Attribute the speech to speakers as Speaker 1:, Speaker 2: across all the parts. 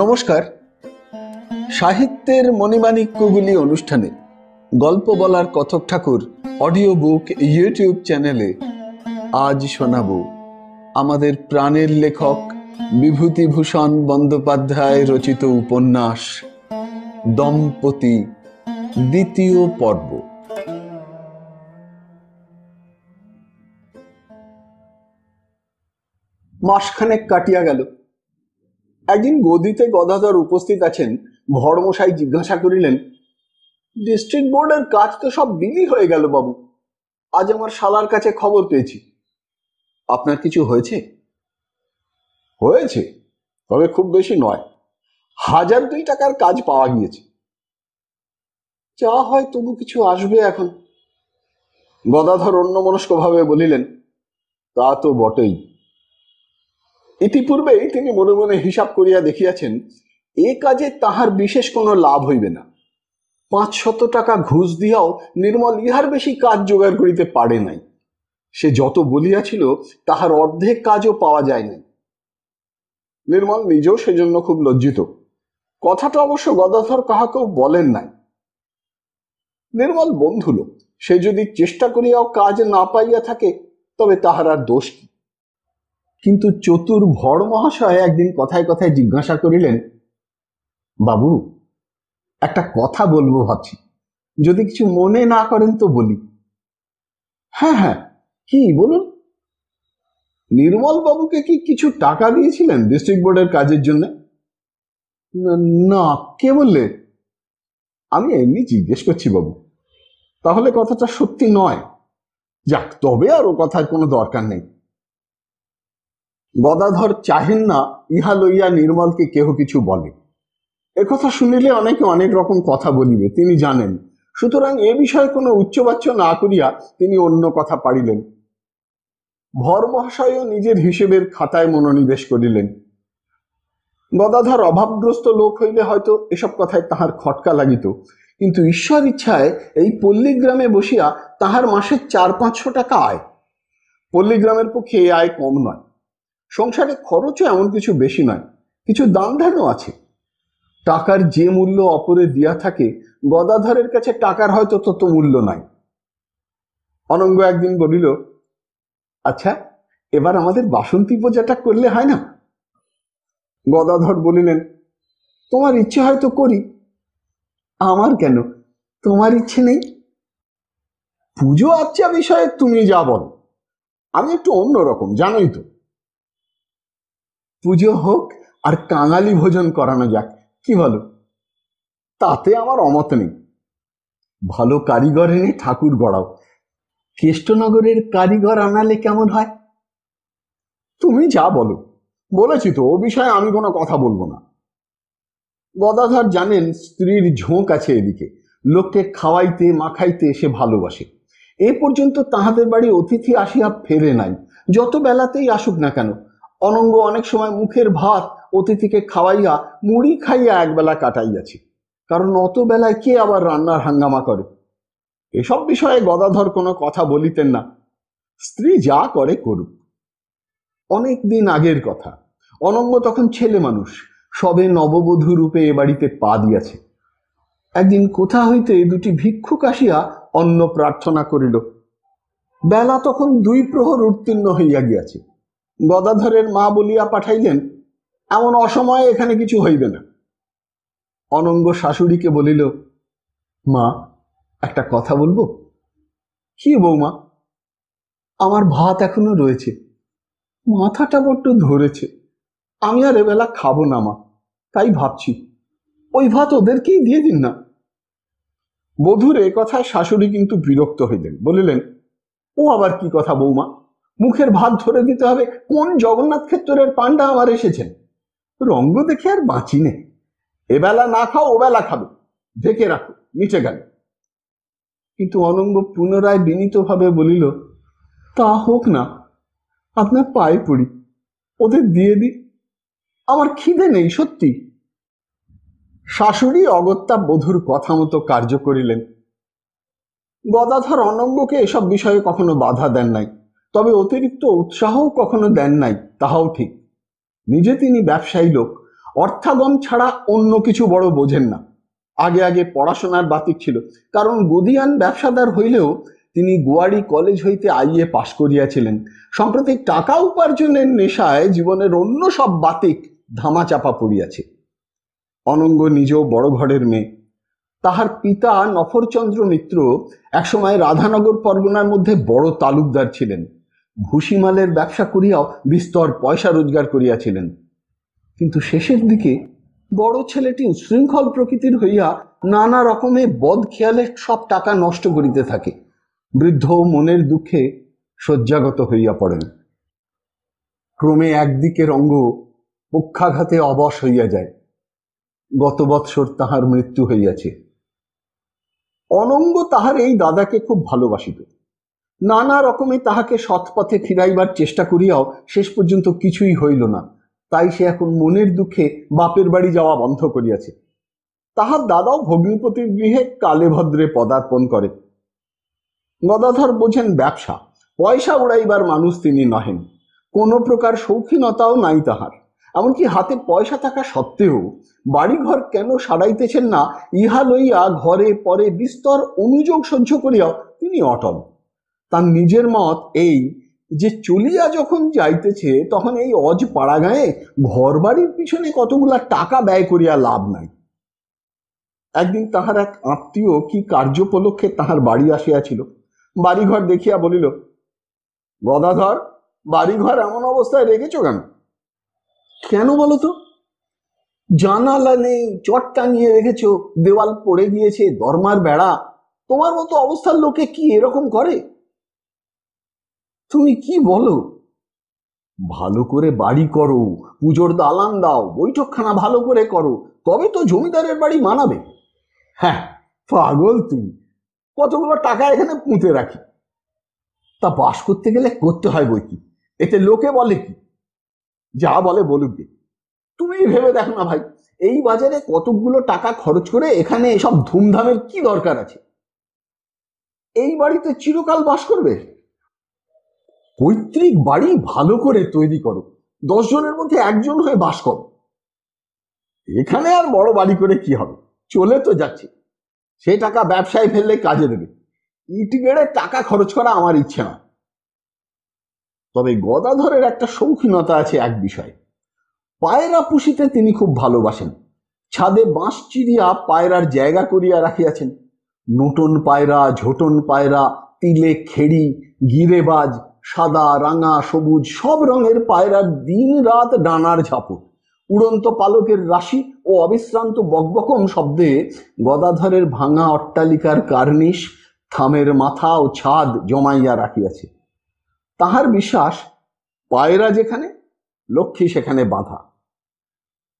Speaker 1: নমস্কার সাহিত্যের মণিমাণিক্যগুলি অনুষ্ঠানে গল্প বলার কথক ঠাকুর অডিও বুক ইউটিউব চ্যানেলে আজ শোনাব আমাদের প্রাণের লেখক বিভূতিভূষণ বন্দ্যোপাধ্যায় রচিত উপন্যাস দম্পতি দ্বিতীয় পর্ব মাসখানেক কাটিয়া গেল একদিন গদিতে গদাধর উপস্থিত আছেন ভর্মশাই জিজ্ঞাসা করিলেন ডিস্ট্রিক্ট বোর্ডের কাজ তো সব বিলি হয়ে গেল বাবু আজ আমার শালার কাছে খবর পেয়েছি আপনার কিছু হয়েছে হয়েছে তবে খুব বেশি নয় হাজার দুই টাকার কাজ পাওয়া গিয়েছে যা হয় তবু কিছু আসবে এখন গদাধর অন্যমনস্কভাবে বলিলেন তা তো বটেই ইতিপূর্বেই তিনি মনে মনে হিসাব করিয়া দেখিয়াছেন এ কাজে তাহার বিশেষ কোনো লাভ হইবে না পাঁচ শত টাকা ঘুষ দিয়াও নির্মল ইহার বেশি কাজ জোগাড় করিতে পারে নাই সে যত বলিয়াছিল তাহার অর্ধেক কাজও পাওয়া যায় নাই নির্মল নিজেও সেজন্য খুব লজ্জিত কথাটা অবশ্য গদাধর কাহাকেও বলেন নাই নির্মল বন্ধু লোক সে যদি চেষ্টা করিয়াও কাজ না পাইয়া থাকে তবে তাহার আর দোষ কি কিন্তু চতুর্ভর মহাশয় একদিন কথায় কথায় জিজ্ঞাসা করিলেন বাবু একটা কথা বলবো ভাবছি যদি কিছু মনে না করেন তো বলি হ্যাঁ হ্যাঁ কি বলুন নির্মল বাবুকে কি কিছু টাকা দিয়েছিলেন ডিস্ট্রিক্ট বোর্ডের কাজের জন্য না কে বললে আমি এমনি জিজ্ঞেস করছি বাবু তাহলে কথাটা সত্যি নয় যাক তবে আর ও কথার কোনো দরকার নেই গদাধর চাহেন না ইহা লইয়া নির্মলকে কেহ কিছু বলে একথা শুনিলে অনেকে অনেক রকম কথা বলিবে তিনি জানেন সুতরাং এ বিষয়ে কোনো উচ্চবাচ্য না করিয়া তিনি অন্য কথা পারিলেন ভরমহাশয়ও নিজের হিসেবের খাতায় মনোনিবেশ করিলেন গদাধর অভাবগ্রস্ত লোক হইলে হয়তো এসব কথায় তাহার খটকা লাগিত কিন্তু ঈশ্বর ইচ্ছায় এই পল্লীগ্রামে বসিয়া তাহার মাসে চার পাঁচশো টাকা আয় পল্লীগ্রামের পক্ষে এই আয় কম নয় সংসারে খরচও এমন কিছু বেশি নয় কিছু দান আছে টাকার যে মূল্য অপরে দিয়া থাকে গদাধরের কাছে টাকার হয়তো তত মূল্য নাই অনঙ্গ একদিন বলিল আচ্ছা এবার আমাদের বাসন্তী পূজাটা করলে হয় না গদাধর বলিলেন তোমার ইচ্ছে হয়তো করি আমার কেন তোমার ইচ্ছে নেই পুজো আচ্ছা বিষয়ে তুমি যা বলো আমি একটু অন্যরকম জানোই তো পুজো হোক আর কাঙালি ভোজন করানো যাক কি বলো তাতে আমার অমত নেই ভালো কারিগর এনে ঠাকুর গড়াও কেষ্টনগরের কারিগর আনালে কেমন হয় তুমি যা বলো বলেছি তো ও বিষয়ে আমি কোনো কথা বলবো না গদাধর জানেন স্ত্রীর ঝোঁক আছে এদিকে লোককে খাওয়াইতে মাখাইতে সে ভালোবাসে এ পর্যন্ত তাহাদের বাড়ি অতিথি আসিয়া ফেরে নাই যত বেলাতেই আসুক না কেন অনঙ্গ অনেক সময় মুখের ভাত অতিথিকে খাওয়াইয়া মুড়ি খাইয়া একবেলা কাটাইয়াছি কারণ অত বেলায় কে আবার রান্নার হাঙ্গামা করে এসব বিষয়ে গদাধর কোনো কথা বলিতেন না স্ত্রী যা করে করুক অনেক দিন আগের কথা অনঙ্গ তখন ছেলে মানুষ সবে নববধূ রূপে এ বাড়িতে পা দিয়াছে একদিন কোথা হইতে দুটি ভিক্ষুক আসিয়া অন্ন প্রার্থনা করিল বেলা তখন দুই প্রহর উত্তীর্ণ হইয়া গিয়াছে গদাধরের মা বলিয়া পাঠাইলেন এমন অসময়ে এখানে কিছু হইবে না অনঙ্গ শাশুড়িকে বলিল মা একটা কথা বলবো কি বৌমা আমার ভাত এখনো রয়েছে মাথাটা বড্ড ধরেছে আমি আর এবেলা খাবো না মা তাই ভাবছি ওই ভাত ওদেরকেই দিয়ে দিন না বধূর এ কথায় শাশুড়ি কিন্তু বিরক্ত হইলেন বলিলেন ও আবার কি কথা বৌমা মুখের ভাত ধরে দিতে হবে কোন জগন্নাথ ক্ষেত্রের পান্ডা আমার এসেছেন রঙ্গ দেখে আর বাঁচি নে এবেলা না খাও ওবেলা খাবে ঢেকে রাখো নিচে গেল কিন্তু অনঙ্গ পুনরায় বিনীতভাবে বলিল তা হোক না আপনার পায়ে পড়ি ওদের দিয়ে দি আমার খিদে নেই সত্যি শাশুড়ি অগত্যা বধুর কথা মতো কার্য করিলেন গদাধর অনঙ্গকে এসব বিষয়ে কখনো বাধা দেন নাই তবে অতিরিক্ত উৎসাহও কখনো দেন নাই তাহাও ঠিক নিজে তিনি ব্যবসায়ী লোক অর্থাগম ছাড়া অন্য কিছু বড় বোঝেন না আগে আগে পড়াশোনার বাতিক ছিল কারণ গদিয়ান ব্যবসাদার হইলেও তিনি গোয়ারি কলেজ হইতে আইয়ে পাশ করিয়াছিলেন সম্প্রতি টাকা উপার্জনের নেশায় জীবনের অন্য সব বাতিক ধামাচাপা পড়িয়াছে অনঙ্গ নিজেও বড় ঘরের মেয়ে তাহার পিতা নফরচন্দ্র মিত্র একসময় রাধানগর পরগনার মধ্যে বড় তালুকদার ছিলেন ভুসিমালের ব্যবসা করিয়াও বিস্তর পয়সা রোজগার করিয়াছিলেন কিন্তু শেষের দিকে বড় ছেলেটি উচ্ছৃঙ্খল প্রকৃতির হইয়া নানা রকমে বদ খেয়ালে সব টাকা নষ্ট করিতে থাকে বৃদ্ধ মনের দুঃখে শয্যাগত হইয়া পড়েন ক্রমে একদিকে অঙ্গ পক্ষাঘাতে অবশ হইয়া যায় গত বৎসর তাহার মৃত্যু হইয়াছে অনঙ্গ তাহার এই দাদাকে খুব ভালোবাসিত নানা রকমে তাহাকে সৎপথে ফিরাইবার চেষ্টা করিয়াও শেষ পর্যন্ত কিছুই হইল না তাই সে এখন মনের দুঃখে বাপের বাড়ি যাওয়া বন্ধ করিয়াছে তাহার দাদাও ভগ্নিপতির গৃহে কালে ভদ্রে পদার্পণ করে গদাধর বোঝেন ব্যবসা পয়সা উড়াইবার মানুষ তিনি নহেন কোনো প্রকার শৌখিনতাও নাই তাহার এমনকি হাতে পয়সা থাকা সত্ত্বেও বাড়িঘর কেন সারাইতেছেন না ইহা লইয়া ঘরে পরে বিস্তর অনুযোগ সহ্য করিয়াও তিনি অটল তার নিজের মত এই যে চলিয়া যখন যাইতেছে তখন এই অজ গায়ে ঘর বাড়ির পিছনে কতগুলা টাকা ব্যয় করিয়া লাভ নাই একদিন তাহার এক আত্মীয় কি কার্যোপলক্ষে তাহার বাড়ি আসিয়াছিল বাড়িঘর দেখিয়া বলিল গদাধর বাড়িঘর এমন অবস্থায় রেখেছ কেন কেন বলো তো জানালা নেই চট টাঙিয়ে রেখেছ দেওয়াল পড়ে গিয়েছে দরমার বেড়া তোমার মতো অবস্থার লোকে কি এরকম করে তুমি কি বলো ভালো করে বাড়ি করো পুজোর দালান দাও বৈঠকখানা ভালো করে করো তবে তো জমিদারের বাড়ি মানাবে হ্যাঁ পাগল তুমি কতগুলো টাকা এখানে পুঁতে রাখি তা বাস করতে গেলে করতে হয় বই কি এতে লোকে বলে কি যা বলে বলুক তুমি ভেবে দেখো না ভাই এই বাজারে কতকগুলো টাকা খরচ করে এখানে এসব ধুমধামের কি দরকার আছে এই বাড়িতে চিরকাল বাস করবে পৈতৃক বাড়ি ভালো করে তৈরি করো দশ জনের মধ্যে একজন হয়ে বাস করো এখানে আর বড় বাড়ি করে কি হবে চলে তো যাচ্ছে সেই টাকা ব্যবসায় ফেললে কাজে দেবে ইট গেড়ে টাকা খরচ করা আমার ইচ্ছে না তবে গদাধরের একটা শৌখিনতা আছে এক বিষয় পায়রা পুষিতে তিনি খুব ভালোবাসেন ছাদে বাঁশ চিরিয়া পায়রার জায়গা করিয়া রাখিয়াছেন নটন পায়রা ঝোটন পায়রা তিলে খেড়ি গিরেবাজ সাদা রাঙা সবুজ সব রঙের পায়রার দিন রাত ডানার ঝাপট উড়ন্ত পালকের রাশি ও অবিশ্রান্ত বকবকম শব্দে গদাধরের ভাঙা অট্টালিকার কার্নিশ থামের মাথা ও ছাদ জমাইয়া রাখিয়াছে তাহার বিশ্বাস পায়রা যেখানে লক্ষ্মী সেখানে বাধা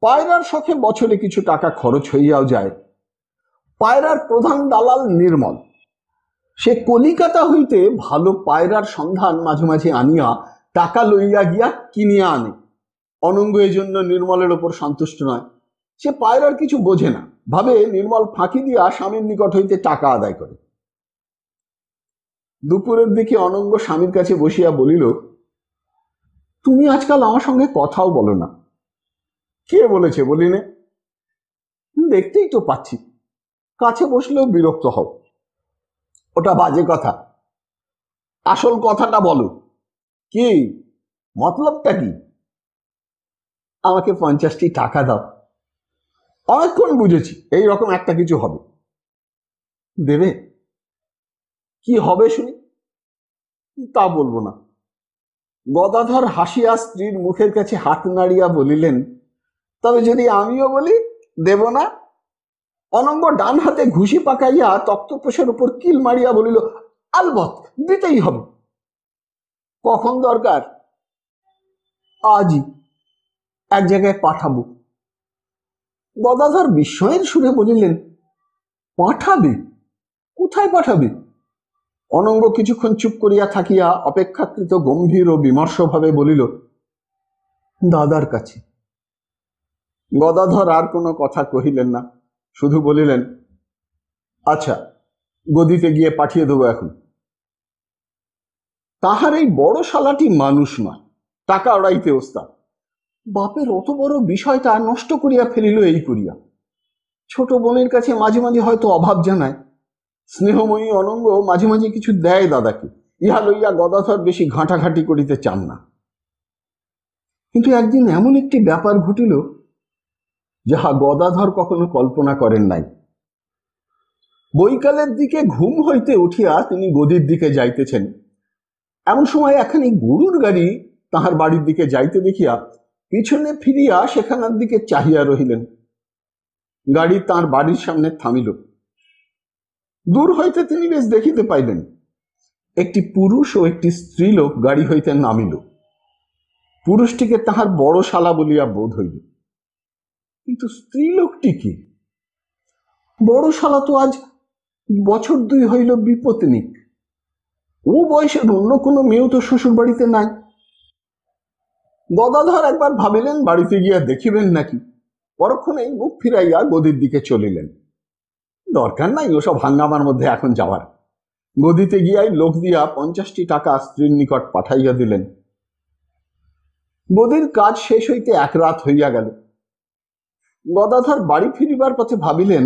Speaker 1: পায়রার শখে বছরে কিছু টাকা খরচ হইয়াও যায় পায়রার প্রধান দালাল নির্মল সে কলিকাতা হইতে ভালো পায়রার সন্ধান মাঝে মাঝে আনিয়া টাকা লইয়া গিয়া কিনিয়া আনে অনঙ্গ এই জন্য নির্মলের ওপর সন্তুষ্ট নয় সে পায়রার কিছু বোঝে না ভাবে নির্মল ফাঁকি দিয়া স্বামীর নিকট হইতে টাকা আদায় করে দুপুরের দিকে অনঙ্গ স্বামীর কাছে বসিয়া বলিল তুমি আজকাল আমার সঙ্গে কথাও বলো না কে বলেছে বলিনে দেখতেই তো পাচ্ছি কাছে বসলেও বিরক্ত হও ওটা বাজে কথা আসল কথাটা বলো কি মতলবটা কি আমাকে পঞ্চাশটি টাকা দাও অনেকক্ষণ বুঝেছি এই রকম একটা কিছু হবে দেবে কি হবে শুনি তা বলবো না গদাধর হাসিয়া স্ত্রীর মুখের কাছে হাত নাড়িয়া বলিলেন তবে যদি আমিও বলি দেব না অনঙ্গ ডান হাতে ঘুষি পাকাইয়া তক্তপোষের উপর কিল মারিয়া বলিল আলবত দিতেই হবে কখন দরকার আজই এক জায়গায় পাঠাবো গদাধর বিস্ময়ের সুরে বলিলেন পাঠাবে কোথায় পাঠাবে অনঙ্গ কিছুক্ষণ চুপ করিয়া থাকিয়া অপেক্ষাকৃত গম্ভীর ও বিমর্ষভাবে বলিল দাদার কাছে গদাধর আর কোনো কথা কহিলেন না শুধু বলিলেন আচ্ছা গদিতে গিয়ে পাঠিয়ে দেবো এখন তাহার এই বড় শালাটি মানুষ না টাকা ওড়াইতে ওস্তাদ বাপের অত বড় বিষয়টা নষ্ট করিয়া ফেলিল এই করিয়া ছোট বোনের কাছে মাঝে মাঝে হয়তো অভাব জানায় স্নেহময়ী অনঙ্গ মাঝে মাঝে কিছু দেয় দাদাকে ইহা লইয়া গদাধর বেশি ঘাঁটাঘাঁটি করিতে চান না কিন্তু একদিন এমন একটি ব্যাপার ঘটিল যাহা গদাধর কখনো কল্পনা করেন নাই বৈকালের দিকে ঘুম হইতে উঠিয়া তিনি গদির দিকে যাইতেছেন এমন সময় এখানে গরুর গাড়ি তাহার বাড়ির দিকে যাইতে দেখিয়া পিছনে ফিরিয়া সেখানার দিকে চাহিয়া রহিলেন গাড়ি তার বাড়ির সামনে থামিল দূর হইতে তিনি বেশ দেখিতে পাইলেন একটি পুরুষ ও একটি স্ত্রীলোক গাড়ি হইতে নামিল পুরুষটিকে তাহার বড় শালা বলিয়া বোধ হইল কিন্তু স্ত্রী কি বড় শালা তো আজ বছর দুই হইল বিপত্নিক ও বয়সের অন্য কোনো মেয়েও তো শ্বশুর বাড়িতে নাই গদাধর একবার ভাবিলেন বাড়িতে গিয়া দেখিবেন নাকি পরক্ষণেই মুখ ফিরাইয়া গদির দিকে চলিলেন দরকার নাই ওসব হাঙ্গামার মধ্যে এখন যাওয়ার গদিতে গিয়াই লোক দিয়া পঞ্চাশটি টাকা স্ত্রীর নিকট পাঠাইয়া দিলেন গদির কাজ শেষ হইতে এক রাত হইয়া গেল গদাধর বাড়ি ফিরিবার পথে ভাবিলেন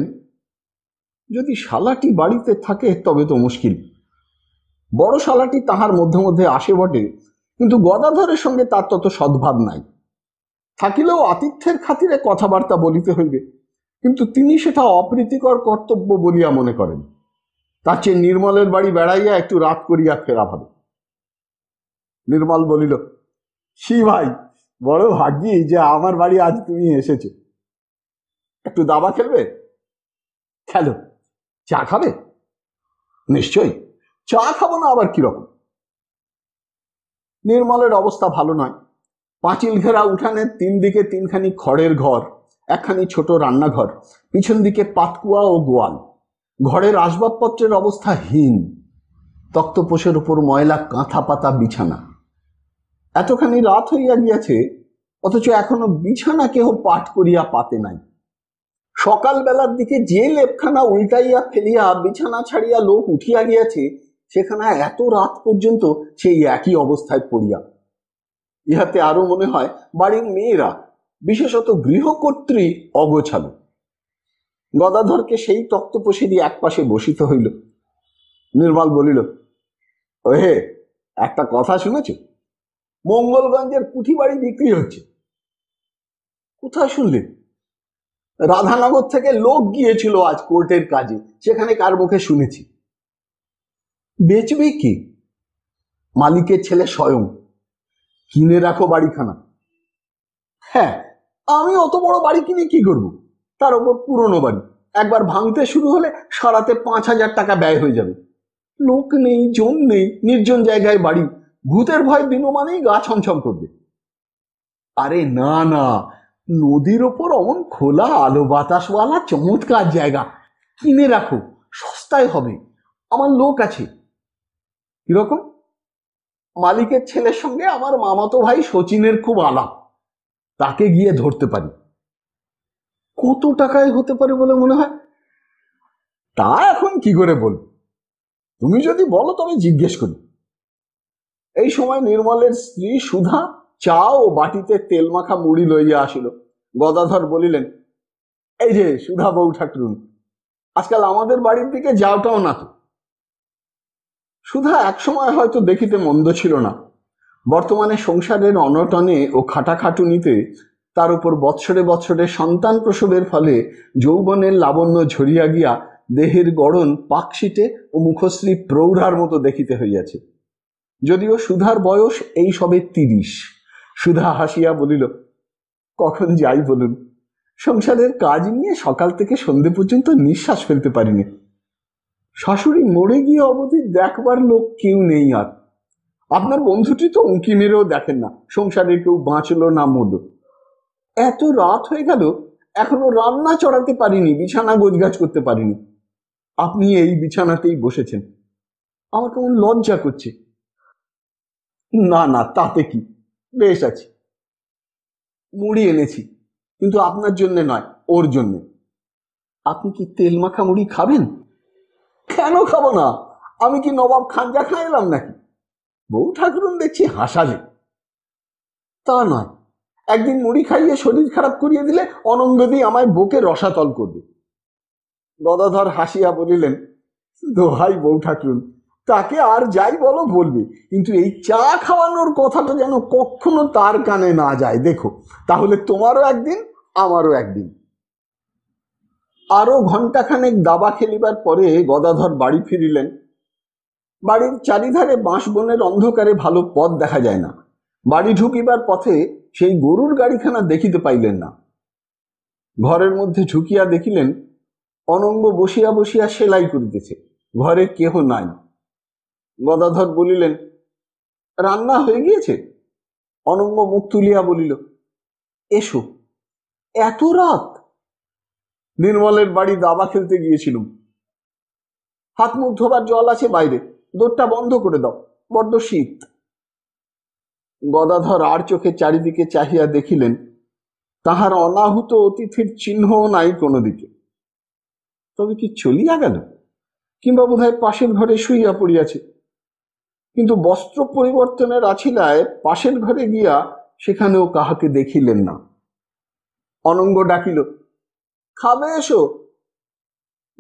Speaker 1: যদি শালাটি বাড়িতে থাকে তবে তো মুশকিল বড় শালাটি তাহার মধ্যে মধ্যে আসে বটে কিন্তু গদাধরের সঙ্গে তার তত সদ্ভাব নাই থাকিলেও আতিথ্যের খাতিরে কথাবার্তা বলিতে হইবে কিন্তু তিনি সেটা অপ্রীতিকর কর্তব্য বলিয়া মনে করেন তার চেয়ে নির্মলের বাড়ি বেড়াইয়া একটু রাত করিয়া ফেরা ভাবে নির্মল বলিল সি ভাই বড় ভাগ্যি যে আমার বাড়ি আজ তুমি এসেছো একটু দাবা খেলবে খেলো চা খাবে নিশ্চয়ই চা খাবো না আবার কিরকম নির্মলের অবস্থা ভালো নয় পাঁচিল ঘেরা উঠানে তিন দিকে তিনখানি খড়ের ঘর একখানি ছোট রান্নাঘর পিছন দিকে পাতকুয়া ও গোয়াল ঘরের আসবাবপত্রের অবস্থা হীন তক্তপোষের উপর ময়লা কাঁথা পাতা বিছানা এতখানি রাত হইয়া গিয়াছে অথচ এখনো বিছানা কেহ পাঠ করিয়া পাতে নাই সকালবেলার দিকে যে লেপখানা উল্টাইয়া ফেলিয়া বিছানা ছাড়িয়া লোক উঠিয়া গিয়াছে সেখানে এত রাত পর্যন্ত সেই একই অবস্থায় পড়িয়া ইহাতে আরো মনে হয় বাড়ির মেয়েরা বিশেষত গৃহকর্ত্রী অগোছালো গদাধরকে সেই তক্তপোষে দিয়ে এক পাশে বসিত হইল নির্মল বলিল ওহে একটা কথা শুনেছ মঙ্গলগঞ্জের কুঠি বাড়ি বিক্রি হচ্ছে কোথায় শুনলে রাধানগর থেকে লোক গিয়েছিল আজ কোর্টের কাজে সেখানে কার মুখে শুনেছি বেচবে কি মালিকের ছেলে স্বয়ং কিনে রাখো বাড়িখানা হ্যাঁ আমি অত বড় বাড়ি কিনে কি করব তার উপর পুরনো বাড়ি একবার ভাঙতে শুরু হলে সারাতে পাঁচ হাজার টাকা ব্যয় হয়ে যাবে লোক নেই জন নেই নির্জন জায়গায় বাড়ি ভূতের ভয় দিন মানেই গা ছমছম করবে আরে না না নদীর ওপর অমন খোলা আলো বাতাসওয়ালা চমৎকার জায়গা কিনে রাখো সস্তায় হবে আমার লোক আছে কিরকম মালিকের ছেলের সঙ্গে আমার মামাতো ভাই শচীনের খুব আলাপ তাকে গিয়ে ধরতে পারি কত টাকায় হতে পারে বলে মনে হয় তা এখন কি করে বল তুমি যদি বলো তবে জিজ্ঞেস করি এই সময় নির্মলের স্ত্রী সুধা চা ও বাটিতে তেল মাখা মুড়ি লইয়া আসিল গদাধর বলিলেন এই যে সুধা বউ ঠাকুরুন আজকাল আমাদের বাড়ির দিকে যাওটাও না তো সুধা একসময় হয়তো দেখিতে মন্দ ছিল না বর্তমানে সংসারের অনটনে ও খাটাখাটুনিতে তার উপর বৎসরে বৎসরে সন্তান প্রসবের ফলে যৌবনের লাবণ্য ঝরিয়া গিয়া দেহের গড়ন পাকশিটে ও মুখশ্রী প্রৌঢ়ার মতো দেখিতে হইয়াছে যদিও সুধার বয়স এই সবে তিরিশ সুধা হাসিয়া বলিল কখন যাই বলুন সংসারের কাজ নিয়ে সকাল থেকে সন্ধে পর্যন্ত নিঃশ্বাস ফেলতে পারিনি শাশুড়ি মরে গিয়ে অবধি দেখবার লোক কেউ নেই আর আপনার বন্ধুটি তো উঁকি মেরেও দেখেন না সংসারে কেউ বাঁচলো না মরল এত রাত হয়ে গেল এখনো রান্না চড়াতে পারিনি বিছানা গোজগাজ করতে পারিনি আপনি এই বিছানাতেই বসেছেন আমার কেমন লজ্জা করছে না না তাতে কি বেশ আছি মুড়ি এনেছি কিন্তু আপনার জন্যে নয় ওর জন্যে আপনি কি তেল মাখা মুড়ি খাবেন কেন খাবো না আমি কি নবাব খাঞ্জা খাইলাম নাকি বউ ঠাকুরুন দেখছি হাসালে তা নয় একদিন মুড়ি খাইয়ে শরীর খারাপ করিয়ে দিলে অনঙ্গদি আমায় বুকে রসাতল করবে গদাধর হাসিয়া বলিলেন দোহাই বউ ঠাকুরুন তাকে আর যাই বলো বলবে কিন্তু এই চা খাওয়ানোর কথাটা যেন কখনো তার কানে না যায় দেখো তাহলে তোমারও একদিন আমারও একদিন আরও ঘন্টাখানেক দাবা খেলিবার পরে গদাধর বাড়ি ফিরিলেন বাড়ির চারিধারে বাঁশ বনের অন্ধকারে ভালো পথ দেখা যায় না বাড়ি ঢুকিবার পথে সেই গরুর গাড়িখানা দেখিতে পাইলেন না ঘরের মধ্যে ঢুকিয়া দেখিলেন অনঙ্গ বসিয়া বসিয়া সেলাই করিতেছে ঘরে কেহ নাই গদাধর বলিলেন রান্না হয়ে গিয়েছে অনঙ্গ মুখ তুলিয়া বলিল এসো এত রাত নির্মলের বাড়ি দাবা খেলতে গিয়েছিলুম হাত মুখ ধোবার জল আছে বাইরে দোরটা বন্ধ করে দাও বড্ড শীত গদাধর আর চোখে চারিদিকে চাহিয়া দেখিলেন তাহার অনাহুত অতিথির চিহ্ন নাই কোনো দিকে তবে কি চলিয়া গেল কিংবা বোধহয় পাশের ঘরে শুইয়া পড়িয়াছে কিন্তু বস্ত্র পরিবর্তনের আছিলায় পাশের ঘরে গিয়া সেখানেও কাহাকে দেখিলেন না অনঙ্গ ডাকিল খাবে এসো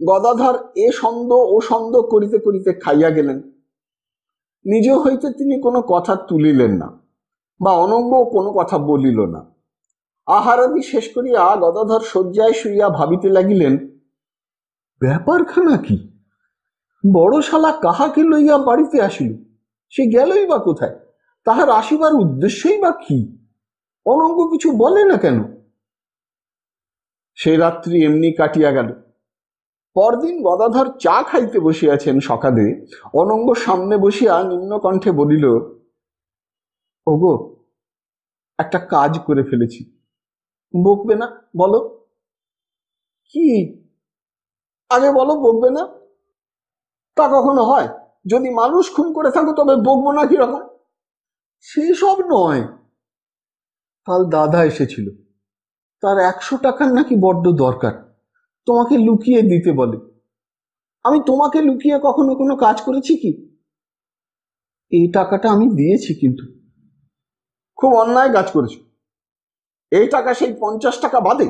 Speaker 1: গদাধর এ সন্দ ও সন্দ করিতে করিতে খাইয়া গেলেন নিজে হইতে তিনি কোনো কথা তুলিলেন না বা অনঙ্গ কোনো কথা বলিল না আহারাদি শেষ করিয়া গদাধর শয্যায় শুইয়া ভাবিতে লাগিলেন ব্যাপারখানা কি বড়শালা কাহাকে লইয়া বাড়িতে আসিল সে গেলই বা কোথায় তাহার আসিবার উদ্দেশ্যই বা কি অনঙ্গ কিছু বলে না কেন সে রাত্রি এমনি কাটিয়া গেল পরদিন গদাধর চা খাইতে বসিয়াছেন সকালে অনঙ্গ সামনে বসিয়া নিম্নকণ্ঠে বলিল ওগো একটা কাজ করে ফেলেছি বকবে না বলো কি আগে বলো বকবে না তা কখনো হয় যদি মানুষ খুন করে থাকো তবে বকবো না কিরকম সেই সব নয় কাল দাদা এসেছিল তার একশো টাকার নাকি বড্ড দরকার তোমাকে লুকিয়ে দিতে বলে আমি তোমাকে লুকিয়ে কখনো কোনো কাজ করেছি কি এই টাকাটা আমি দিয়েছি কিন্তু খুব অন্যায় কাজ করেছো এই টাকা সেই পঞ্চাশ টাকা বাদে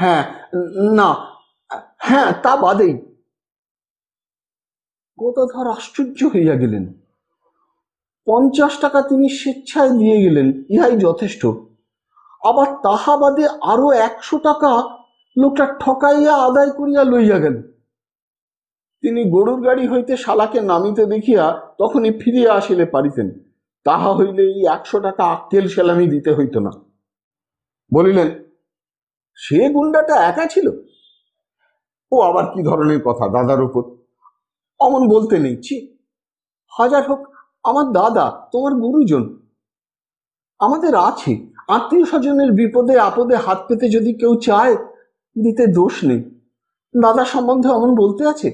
Speaker 1: হ্যাঁ না হ্যাঁ তা বাদেই গদাধর আশ্চর্য হইয়া গেলেন পঞ্চাশ টাকা তিনি স্বেচ্ছায় নিয়ে গেলেন ইহাই যথেষ্ট আবার তাহা বাদে আরো একশো টাকা লোকটা ঠকাইয়া আদায় করিয়া লইয়া গেল তিনি গরুর গাড়ি হইতে শালাকে নামিতে দেখিয়া তখনই ফিরিয়া আসিলে পারিতেন তাহা হইলে এই একশো টাকা আক্কেল সেলামি দিতে হইত না বলিলেন সে গুন্ডাটা একা ছিল ও আবার কি ধরনের কথা দাদার উপর অমন বলতে নেই ছি হাজার হোক আমার দাদা তোমার গুরুজন আমাদের আছে আত্মীয় স্বজনের বিপদে আপদে হাত পেতে যদি কেউ চায় দিতে দোষ নেই দাদা সম্বন্ধে অমন বলতে আছে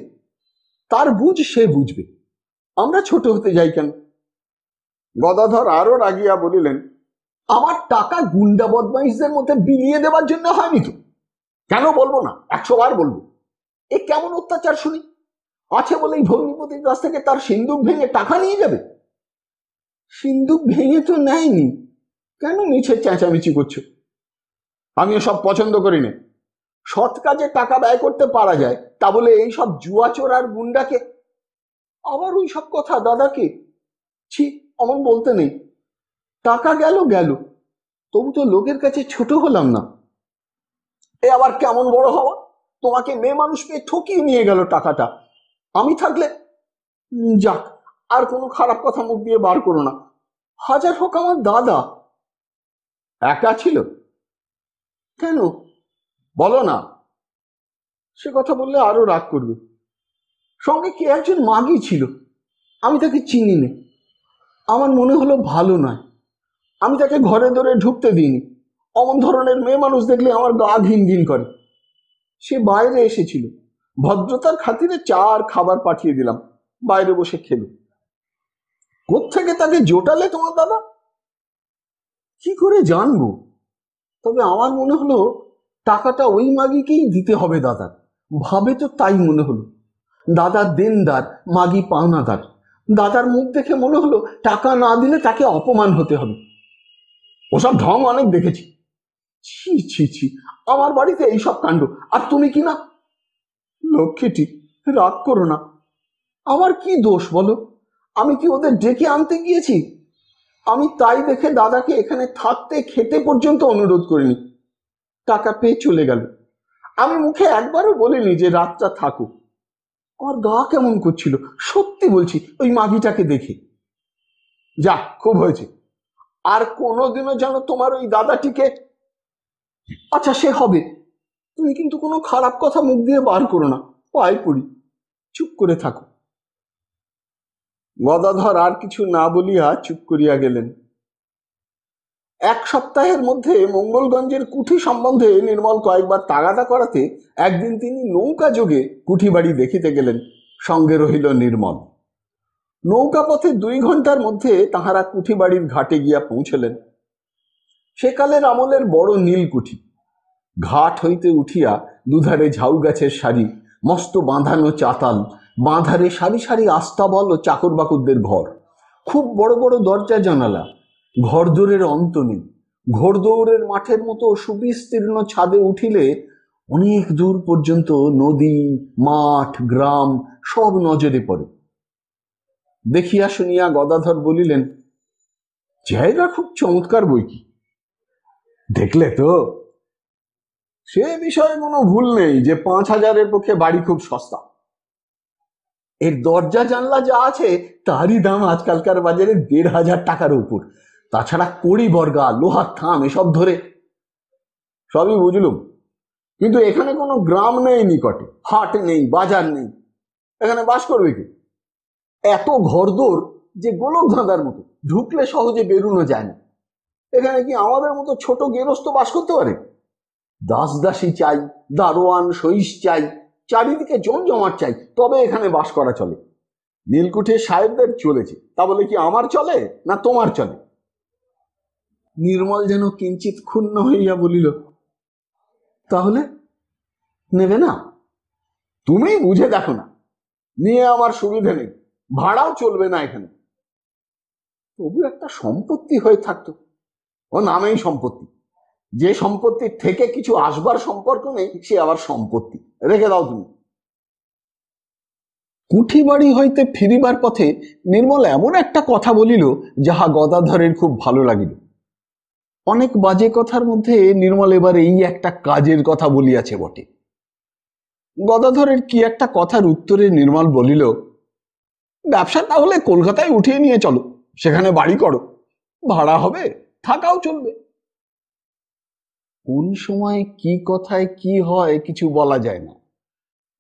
Speaker 1: তার বুঝ সে বুঝবে আমরা ছোট হতে যাই কেন গদাধর আরও রাগিয়া বলিলেন আমার টাকা গুন্ডা বদমাইশদের মধ্যে বিলিয়ে দেওয়ার জন্য হয়নি তো কেন বলবো না একশো বার বলবো এ কেমন অত্যাচার শুনি আছে বলেই ভগ্নিপতির কাছ থেকে তার সিন্দুক ভেঙে টাকা নিয়ে যাবে সিন্দুক ভেঙে তো নেয়নি কেন মিছে চেঁচামেচি করছো আমি সব পছন্দ করি না সৎ কাজে টাকা ব্যয় করতে পারা যায় তা বলে এই সব জুয়াচোর আর গুন্ডাকে আবার ওই সব কথা দাদাকে ছি অমন বলতে নেই টাকা গেল গেল তবু তো লোকের কাছে ছোট হলাম না এ আবার কেমন বড় হওয়া তোমাকে মেয়ে মানুষ পেয়ে ঠকিয়ে নিয়ে গেল টাকাটা আমি থাকলে যাক আর কোনো খারাপ কথা মুখ দিয়ে বার করো না হাজার হোক আমার দাদা একা ছিল কেন বলো না সে কথা বললে আরো রাগ করবে সঙ্গে কে একজন মাগি ছিল আমি তাকে চিনি নে আমার মনে হলো ভালো নয় আমি তাকে ঘরে ধরে ঢুকতে দিইনি অমন ধরনের মেয়ে মানুষ দেখলে আমার গা ঘিন ঘিন করে সে বাইরে এসেছিল ভদ্রতার খাতিরে চার খাবার পাঠিয়ে দিলাম বাইরে বসে খেল থেকে তাকে জোটালে তোমার দাদা কি করে জানবো তবে আমার মনে হলো টাকাটা ওই মাগিকেই দিতে হবে দাদার ভাবে তো তাই মনে হলো দাদা দেনদার মাগি পাওনাদার দাদার মুখ দেখে মনে হলো টাকা না দিলে তাকে অপমান হতে হবে ওসব ঢং অনেক দেখেছি ছি ছি ছি আমার বাড়িতে এইসব কাণ্ড আর তুমি কি না লক্ষ্মীটি রাগ করো না আমার কি দোষ বলো আমি কি ওদের ডেকে আনতে গিয়েছি আমি তাই দেখে দাদাকে এখানে থাকতে খেতে পর্যন্ত অনুরোধ করিনি টাকা পেয়ে চলে গেল আমি মুখে একবারও বলিনি যে রাতটা থাকুক আমার গা কেমন করছিল সত্যি বলছি ওই মাগিটাকে দেখে যা খুব হয়েছে আর কোনোদিনও যেন তোমার ওই দাদাটিকে আচ্ছা সে হবে তুমি কিন্তু কোনো খারাপ কথা মুখ দিয়ে বার করো না পাই পড়ি চুপ করে থাকো গদাধর আর কিছু না বলিয়া চুপ করিয়া গেলেন এক সপ্তাহের মধ্যে মঙ্গলগঞ্জের কুঠি সম্বন্ধে নির্মল কয়েকবার তাগাদা করাতে একদিন তিনি নৌকা যোগে কুঠি বাড়ি দেখিতে গেলেন সঙ্গে রহিল নির্মল নৌকা পথে দুই ঘন্টার মধ্যে তাহারা কুঠি বাড়ির ঘাটে গিয়া পৌঁছলেন সেকালের আমলের বড় নীল কুঠি ঘাট হইতে উঠিয়া দুধারে ঝাউ গাছের সারি মস্ত বাঁধানো চাতাল বাঁধারে সারি সারি আস্তাবল ও চাকর বাকরদের ঘর খুব বড় বড় দরজা জানালা ঘরদোরের অন্ত নেই দৌড়ের মাঠের মতো সুবিস্তীর্ণ ছাদে উঠিলে অনেক দূর পর্যন্ত নদী মাঠ গ্রাম সব নজরে পড়ে দেখিয়া শুনিয়া গদাধর বলিলেন জায়গা খুব চমৎকার বই কি দেখলে তো সে বিষয়ে কোনো ভুল নেই যে পাঁচ হাজারের পক্ষে বাড়ি খুব সস্তা এর দরজা জানলা যা আছে তারই দাম আজকালকার বাজারে দেড় হাজার টাকার উপর তাছাড়া কড়ি বর্গা লোহার থাম এসব ধরে সবই বুঝলুম কিন্তু এখানে কোনো গ্রাম নেই নিকটে হাট নেই বাজার নেই এখানে বাস করবে কি এত ঘরদোর যে গোলক ধাঁধার মতো ঢুকলে সহজে বেরোনো যায় না এখানে কি আমাদের মতো ছোট গেরস্ত বাস করতে পারে দাস দাসী চাই দারোয়ান সইস চাই চারিদিকে জমজমাট চাই তবে এখানে বাস করা চলে নীলকুঠে সাহেবদের চলেছে তা বলে কি আমার চলে না তোমার চলে নির্মল যেন কিঞ্চিত ক্ষুণ্ণ হইয়া বলিল তাহলে নেবে না তুমি বুঝে দেখো না নিয়ে আমার সুবিধে নেই ভাড়াও চলবে না এখানে তবু একটা সম্পত্তি হয়ে থাকতো ও নামেই সম্পত্তি যে সম্পত্তির থেকে কিছু আসবার সম্পর্ক নেই সে আবার সম্পত্তি রেখে দাও তুমি কুঠি বাড়ি হইতে ফিরিবার পথে নির্মল এমন একটা কথা বলিল যাহা গদাধরের খুব ভালো লাগিল অনেক বাজে কথার মধ্যে নির্মল এবার এই একটা কাজের কথা বলিয়াছে বটে গদাধরের কি একটা কথার উত্তরে নির্মল বলিল ব্যবসা তাহলে কলকাতায় উঠিয়ে নিয়ে চলো সেখানে বাড়ি করো ভাড়া হবে থাকাও চলবে কোন সময় কি কথায় কি হয় কিছু বলা যায় না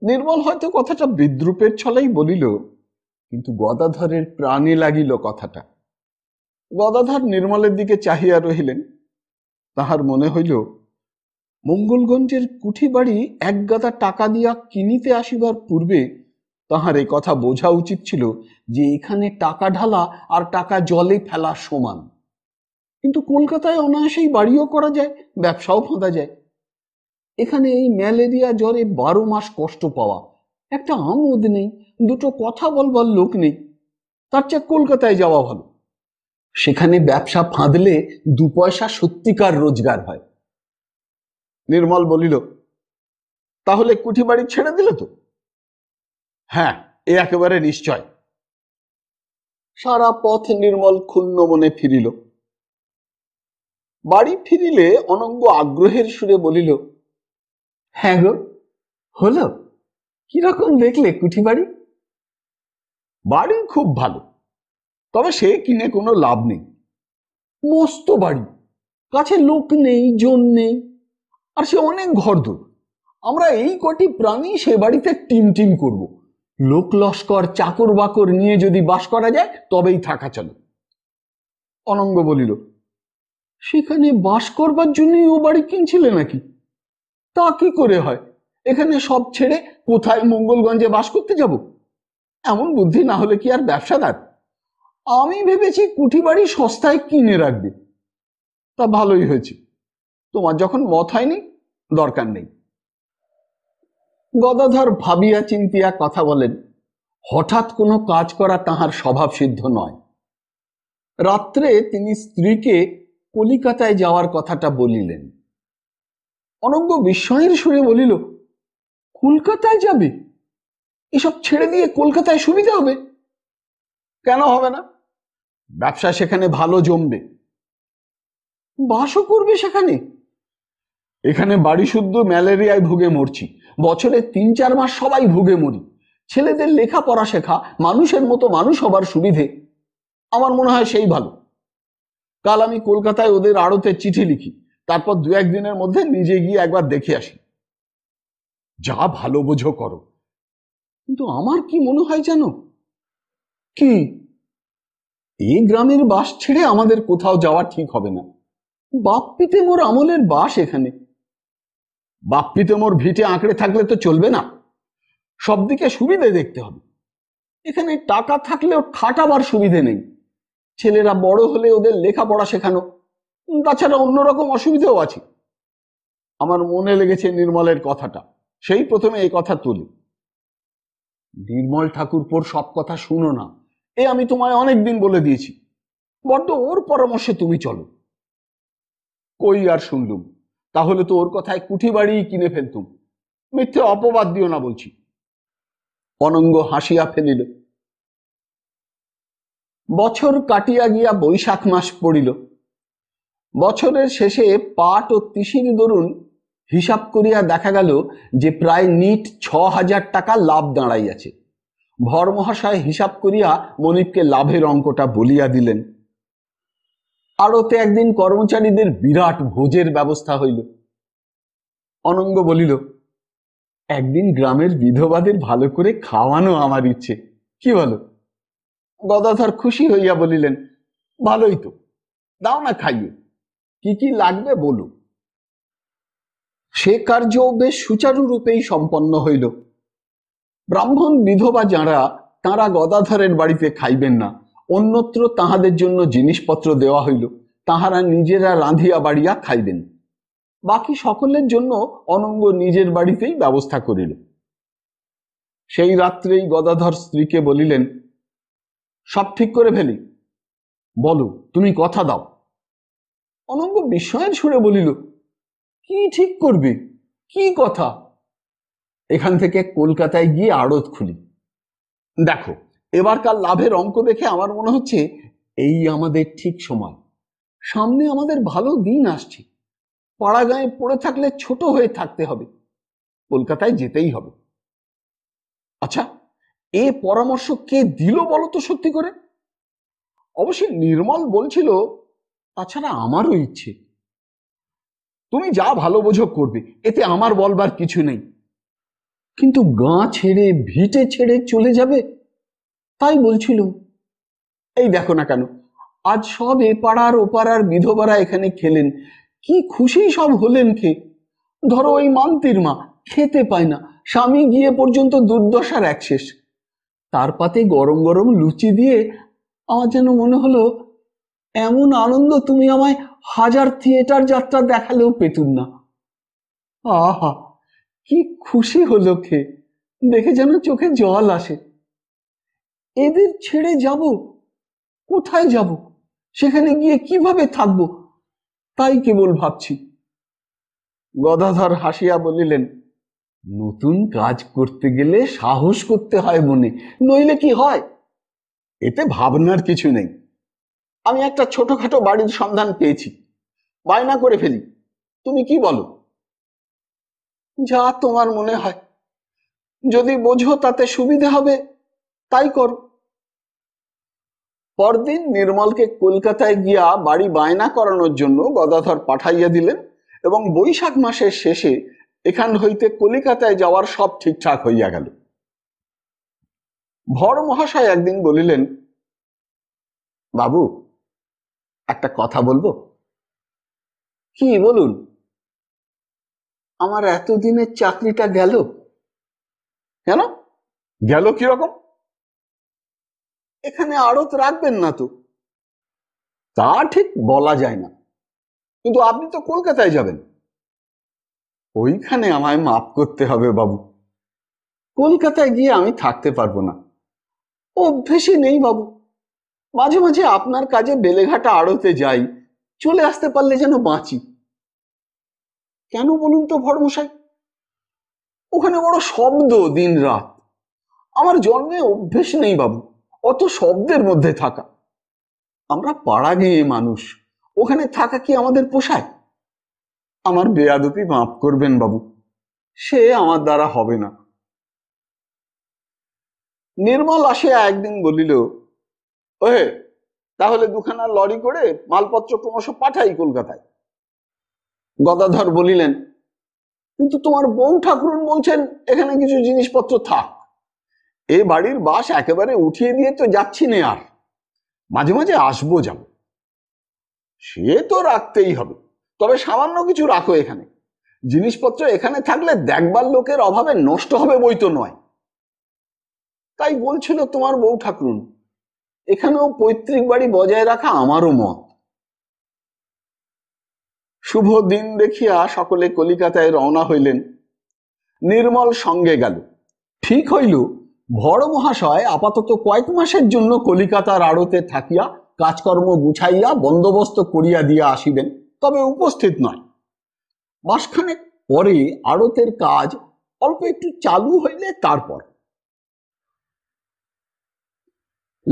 Speaker 1: নির্মল হয়তো কথাটা বিদ্রুপের ছলেই বলিল কিন্তু গদাধরের প্রাণে লাগিল কথাটা গদাধর নির্মলের দিকে চাহিয়া রহিলেন তাহার মনে হইল মঙ্গলগঞ্জের কুঠি বাড়ি একগাদা টাকা দিয়া কিনিতে আসিবার পূর্বে তাহার এ কথা বোঝা উচিত ছিল যে এখানে টাকা ঢালা আর টাকা জলে ফেলা সমান কিন্তু কলকাতায় অনায়াসেই বাড়িও করা যায় ব্যবসাও ফাঁদা যায় এখানে এই ম্যালেরিয়া জ্বরে বারো মাস কষ্ট পাওয়া একটা আমোদ নেই দুটো কথা বলবার লোক নেই তার চেয়ে কলকাতায় যাওয়া ভালো সেখানে ব্যবসা ফাঁদলে দু পয়সা সত্যিকার রোজগার হয় নির্মল বলিল তাহলে কুঠি বাড়ি ছেড়ে দিল তো হ্যাঁ এ একেবারে নিশ্চয় সারা পথ নির্মল ক্ষুণ্ণ মনে ফিরিল বাড়ি ফিরিলে অনঙ্গ আগ্রহের সুরে বলিল হ্যাঁ গো হলো কিরকম দেখলে কুঠি বাড়ি বাড়ি খুব ভালো তবে সে কিনে কোনো লাভ নেই মস্ত বাড়ি কাছে লোক নেই জন নেই আর সে অনেক দূর আমরা এই কটি প্রাণী সে বাড়িতে টিম টিম করব লোক লস্কর চাকর বাকর নিয়ে যদি বাস করা যায় তবেই থাকা চলে অনঙ্গ বলিল সেখানে বাস করবার জন্যই ও বাড়ি কিনছিলে নাকি তা কি করে হয় এখানে সব ছেড়ে কোথায় মঙ্গলগঞ্জে বাস করতে যাব এমন বুদ্ধি না হলে কি আর ব্যবসাদার আমি ভেবেছি কুঠি বাড়ি সস্তায় কিনে রাখবে তা ভালোই হয়েছে তোমার যখন মত হয়নি দরকার নেই গদাধর ভাবিয়া চিন্তিয়া কথা বলেন হঠাৎ কোনো কাজ করা তাহার সিদ্ধ নয় রাত্রে তিনি স্ত্রীকে কলিকাতায় যাওয়ার কথাটা বলিলেন অনঙ্গ বিস্ময়ের সুরে বলিল কলকাতায় যাবে এসব ছেড়ে দিয়ে কলকাতায় সুবিধা হবে কেন হবে না ব্যবসা সেখানে ভালো জমবে বাসও করবে সেখানে এখানে বাড়ি শুদ্ধ ম্যালেরিয়ায় ভুগে মরছি বছরে তিন চার মাস সবাই ভুগে মরি ছেলেদের লেখাপড়া শেখা মানুষের মতো মানুষ হবার সুবিধে আমার মনে হয় সেই ভালো কাল আমি কলকাতায় ওদের আড়তে চিঠি লিখি তারপর দু একদিনের মধ্যে নিজে গিয়ে একবার দেখে আসি যা ভালো বোঝো করো কিন্তু আমার কি মনে হয় যেন কি এই গ্রামের বাস ছেড়ে আমাদের কোথাও যাওয়া ঠিক হবে না বাপ্পিতে মোর আমলের বাস এখানে বাপ্পিতে মোর ভিটে আঁকড়ে থাকলে তো চলবে না সবদিকে সুবিধে দেখতে হবে এখানে টাকা থাকলেও খাটাবার সুবিধে নেই ছেলেরা বড় হলে ওদের লেখাপড়া শেখানো তাছাড়া অন্যরকম অসুবিধেও আছে আমার মনে লেগেছে নির্মলের কথাটা সেই প্রথমে এই কথা তুলি নির্মল পর সব কথা শুনো না এ আমি তোমায় অনেক দিন বলে দিয়েছি বড্ড ওর পরামর্শে তুমি চলো কই আর শুনলুম তাহলে তো ওর কথায় কুঠি বাড়ি কিনে ফেলতুম মিথ্যে অপবাদ দিও না বলছি অনঙ্গ হাসিয়া ফেলিল বছর কাটিয়া গিয়া বৈশাখ মাস পড়িল বছরের শেষে পাট ও তিসির দরুন হিসাব করিয়া দেখা গেল যে প্রায় নিট ছ হাজার টাকা লাভ দাঁড়াইয়াছে ভরমহাশয় হিসাব করিয়া মনিপকে লাভের অঙ্কটা বলিয়া দিলেন আরতে একদিন কর্মচারীদের বিরাট ভোজের ব্যবস্থা হইল অনঙ্গ বলিল একদিন গ্রামের বিধবাদের ভালো করে খাওয়ানো আমার ইচ্ছে কি বলো গদাধর খুশি হইয়া বলিলেন ভালোই তো দাও না খাইয়ে কি কি লাগবে বলু সে কার্য বেশ সুচারুরূপেই সম্পন্ন হইল ব্রাহ্মণ বিধবা যাঁরা তাঁরা গদাধরের বাড়িতে খাইবেন না অন্যত্র তাহাদের জন্য জিনিসপত্র দেওয়া হইল তাহারা নিজেরা রাঁধিয়া বাড়িয়া খাইবেন বাকি সকলের জন্য অনঙ্গ নিজের বাড়িতেই ব্যবস্থা করিল সেই রাত্রেই গদাধর স্ত্রীকে বলিলেন সব ঠিক করে ফেলি বলো তুমি কথা দাও অনঙ্গ বিস্ময়ের সুরে বলিল কি ঠিক করবে কি কথা এখান থেকে কলকাতায় গিয়ে আড়ত খুলি দেখো এবারকার লাভের অঙ্ক দেখে আমার মনে হচ্ছে এই আমাদের ঠিক সময় সামনে আমাদের ভালো দিন আসছে পাড়াগাঁয়ে পড়ে থাকলে ছোট হয়ে থাকতে হবে কলকাতায় যেতেই হবে আচ্ছা এ পরামর্শ কে দিল বলতো সত্যি করে অবশ্যই নির্মল বলছিল তাছাড়া আমারও ইচ্ছে তুমি যা ভালো বোঝো করবে এতে আমার বলবার কিছু নেই কিন্তু গা ছেড়ে ভিটে ছেড়ে চলে যাবে তাই বলছিল এই দেখো না কেন আজ সব এ পাড়ার ও পাড়ার বিধবারা এখানে খেলেন কি খুশি সব হলেন খে ধরো ওই মান্তির মা খেতে পায় না স্বামী গিয়ে পর্যন্ত দুর্দশার এক শেষ তার পাতে গরম গরম লুচি দিয়ে আমার যেন মনে হলো এমন আনন্দ তুমি আমায় হাজার থিয়েটার যাত্রা দেখালেও পেতুম না আহা কি খুশি হলো খে দেখে যেন চোখে জল আসে এদের ছেড়ে যাব কোথায় যাব সেখানে গিয়ে কিভাবে থাকব তাই কেবল ভাবছি গদাধর হাসিয়া বলিলেন নতুন কাজ করতে গেলে সাহস করতে হয় মনে নইলে কি হয় এতে ভাবনার কিছু নেই আমি একটা ছোটখাটো বাড়ির সন্ধান পেয়েছি বায়না করে ফেলি তুমি কি বলো যা তোমার মনে হয় যদি বোঝো তাতে সুবিধে হবে তাই করো পরদিন নির্মলকে কলকাতায় গিয়া বাড়ি বায়না করানোর জন্য গদাধর পাঠাইয়া দিলেন এবং বৈশাখ মাসের শেষে এখান হইতে কলিকাতায় যাওয়ার সব ঠিকঠাক হইয়া গেল ভর মহাশয় একদিন বলিলেন বাবু একটা কথা বলবো কি বলুন আমার এতদিনের চাকরিটা গেল কেন গেল কিরকম এখানে আড়ত রাখবেন না তো তা ঠিক বলা যায় না কিন্তু আপনি তো কলকাতায় যাবেন ওইখানে আমায় মাপ করতে হবে বাবু কলকাতায় গিয়ে আমি থাকতে পারবো না অভ্যেসই নেই বাবু মাঝে মাঝে আপনার কাজে বেলেঘাটা আড়তে যাই চলে আসতে পারলে যেন বাঁচি কেন বলুন তো ভরমশাই ওখানে বড় শব্দ দিন রাত আমার জন্মে অভ্যেস নেই বাবু অত শব্দের মধ্যে থাকা আমরা পাড়া গিয়ে মানুষ ওখানে থাকা কি আমাদের পোষায় আমার বেয়াদপি মাফ করবেন বাবু সে আমার দ্বারা হবে না নির্মল আসিয়া একদিন বলিল ওহে তাহলে দুখানা লরি করে মালপত্র ক্রমশ পাঠাই কলকাতায় গদাধর বলিলেন কিন্তু তোমার বউ ঠাকুরন বলছেন এখানে কিছু জিনিসপত্র থাক এ বাড়ির বাস একেবারে উঠিয়ে দিয়ে তো যাচ্ছি নে আর মাঝে মাঝে আসবো যাব সে তো রাখতেই হবে তবে সামান্য কিছু রাখো এখানে জিনিসপত্র এখানে থাকলে দেখবার লোকের অভাবে নষ্ট হবে বই তো নয় তাই বলছিল তোমার বউ ঠাকুরুন এখানেও পৈতৃক বাড়ি বজায় রাখা আমারও মত শুভ দিন দেখিয়া সকলে কলিকাতায় রওনা হইলেন নির্মল সঙ্গে গেল ঠিক হইল ভর মহাশয় আপাতত কয়েক মাসের জন্য কলিকাতার আড়তে থাকিয়া কাজকর্ম গুছাইয়া বন্দোবস্ত করিয়া দিয়া আসিবেন তবে উপস্থিত নয় মাসখানেক পরে আড়তের কাজ অল্প একটু চালু হইলে তারপর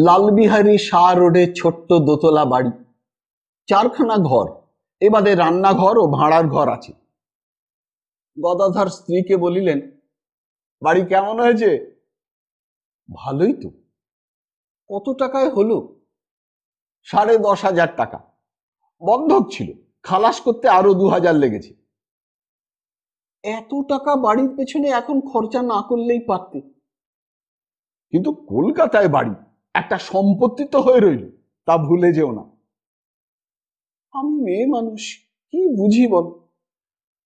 Speaker 1: লালবিহারী শাহ রোডে ছোট্ট দোতলা বাড়ি চারখানা ঘর এবারে রান্নাঘর ও ভাড়ার ঘর আছে গদাধর স্ত্রীকে বলিলেন বাড়ি কেমন হয়েছে ভালোই তো কত টাকায় হলো সাড়ে দশ হাজার টাকা বন্ধক ছিল খালাস করতে আরো দু হাজার লেগেছে এত টাকা বাড়ির পেছনে এখন খরচা না করলেই পারতে কিন্তু কলকাতায় বাড়ি একটা সম্পত্তি তো হয়ে রইল তা ভুলে যেও না আমি মেয়ে মানুষ কি বুঝি বল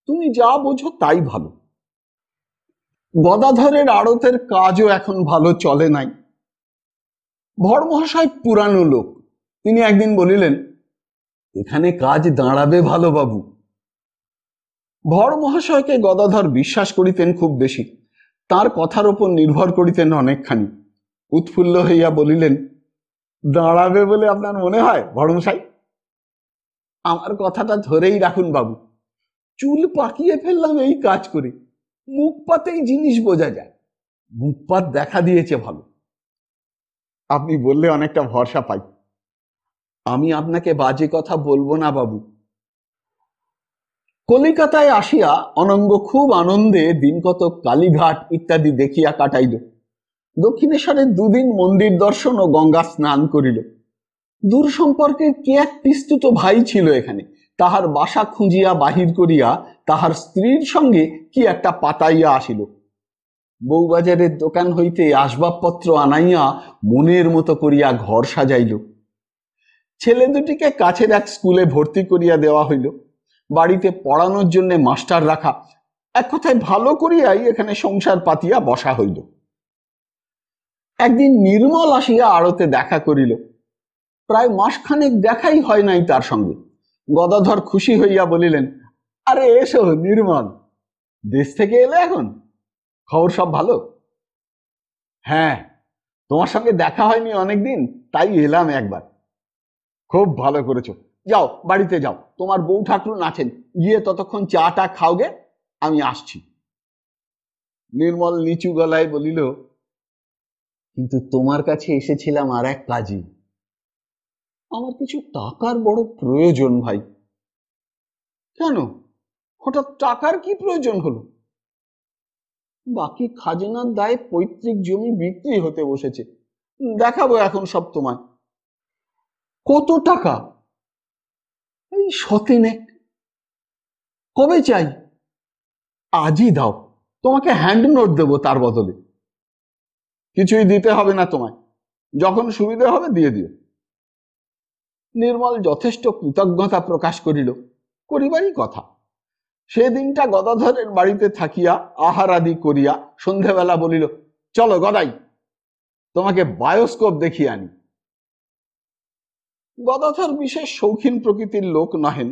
Speaker 1: তুমি যা বোঝো তাই ভালো গদাধরের আড়তের কাজও এখন ভালো চলে নাই ভরমহাশয় পুরানো লোক তিনি একদিন বলিলেন এখানে কাজ দাঁড়াবে ভালো বাবু ভর মহাশয়কে গদাধর বিশ্বাস করিতেন খুব বেশি তার কথার উপর নির্ভর করিতেন অনেকখানি উৎফুল্ল হইয়া বলিলেন দাঁড়াবে বলে আপনার মনে হয় ভরমশাই আমার কথাটা ধরেই রাখুন বাবু চুল পাকিয়ে ফেললাম এই কাজ করে মুখপাতেই জিনিস বোঝা যায় মুখপাত দেখা দিয়েছে ভালো আপনি বললে অনেকটা ভরসা পাই আমি আপনাকে বাজে কথা বলবো না বাবু কলিকাতায় আসিয়া অনঙ্গ খুব আনন্দে দিনকত কালীঘাট ইত্যাদি দেখিয়া কাটাইল দক্ষিণেশ্বরে দুদিন মন্দির দর্শন ও গঙ্গা স্নান করিল দূর সম্পর্কের কে এক পিস্তুত ভাই ছিল এখানে তাহার বাসা খুঁজিয়া বাহির করিয়া তাহার স্ত্রীর সঙ্গে কি একটা পাতাইয়া আসিল বউবাজারের দোকান হইতে আসবাবপত্র আনাইয়া মনের মতো করিয়া ঘর সাজাইল ছেলে দুটিকে কাছের এক স্কুলে ভর্তি করিয়া দেওয়া হইল বাড়িতে পড়ানোর জন্য মাস্টার রাখা এক কথায় ভালো করিয়াই এখানে সংসার পাতিয়া বসা হইল একদিন নির্মল আসিয়া আড়তে দেখা করিল প্রায় মাসখানেক দেখাই হয় নাই তার সঙ্গে গদাধর খুশি হইয়া বলিলেন আরে এসো নির্মল দেশ থেকে এলে এখন খবর সব ভালো হ্যাঁ তোমার সঙ্গে দেখা হয়নি অনেকদিন তাই এলাম একবার খুব ভালো করেছো যাও বাড়িতে যাও তোমার বউ ঠাকুর আছেন গিয়ে ততক্ষণ চাটা খাওগে আমি আসছি নির্মল নিচু গলায় বলিল কিন্তু তোমার কাছে এসেছিলাম আর এক কাজে আমার কিছু টাকার বড় প্রয়োজন ভাই কেন হঠাৎ টাকার কি প্রয়োজন হলো বাকি খাজনার দায়ে পৈতৃক জমি বিক্রি হতে বসেছে দেখাবো এখন সব তোমায় কত টাকা এই সতেনেক কবে চাই আজই দাও তোমাকে হ্যান্ড নোট দেবো তার বদলে কিছুই দিতে হবে না তোমায় যখন সুবিধে হবে দিয়ে দিও নির্মল যথেষ্ট কৃতজ্ঞতা প্রকাশ করিল করিবারই কথা সে দিনটা গদাধরের বাড়িতে থাকিয়া আহারাদি করিয়া সন্ধেবেলা বলিল চলো গদাই তোমাকে বায়োস্কোপ দেখিয়ে আনি গদাধর বিশেষ শৌখিন প্রকৃতির লোক নহেন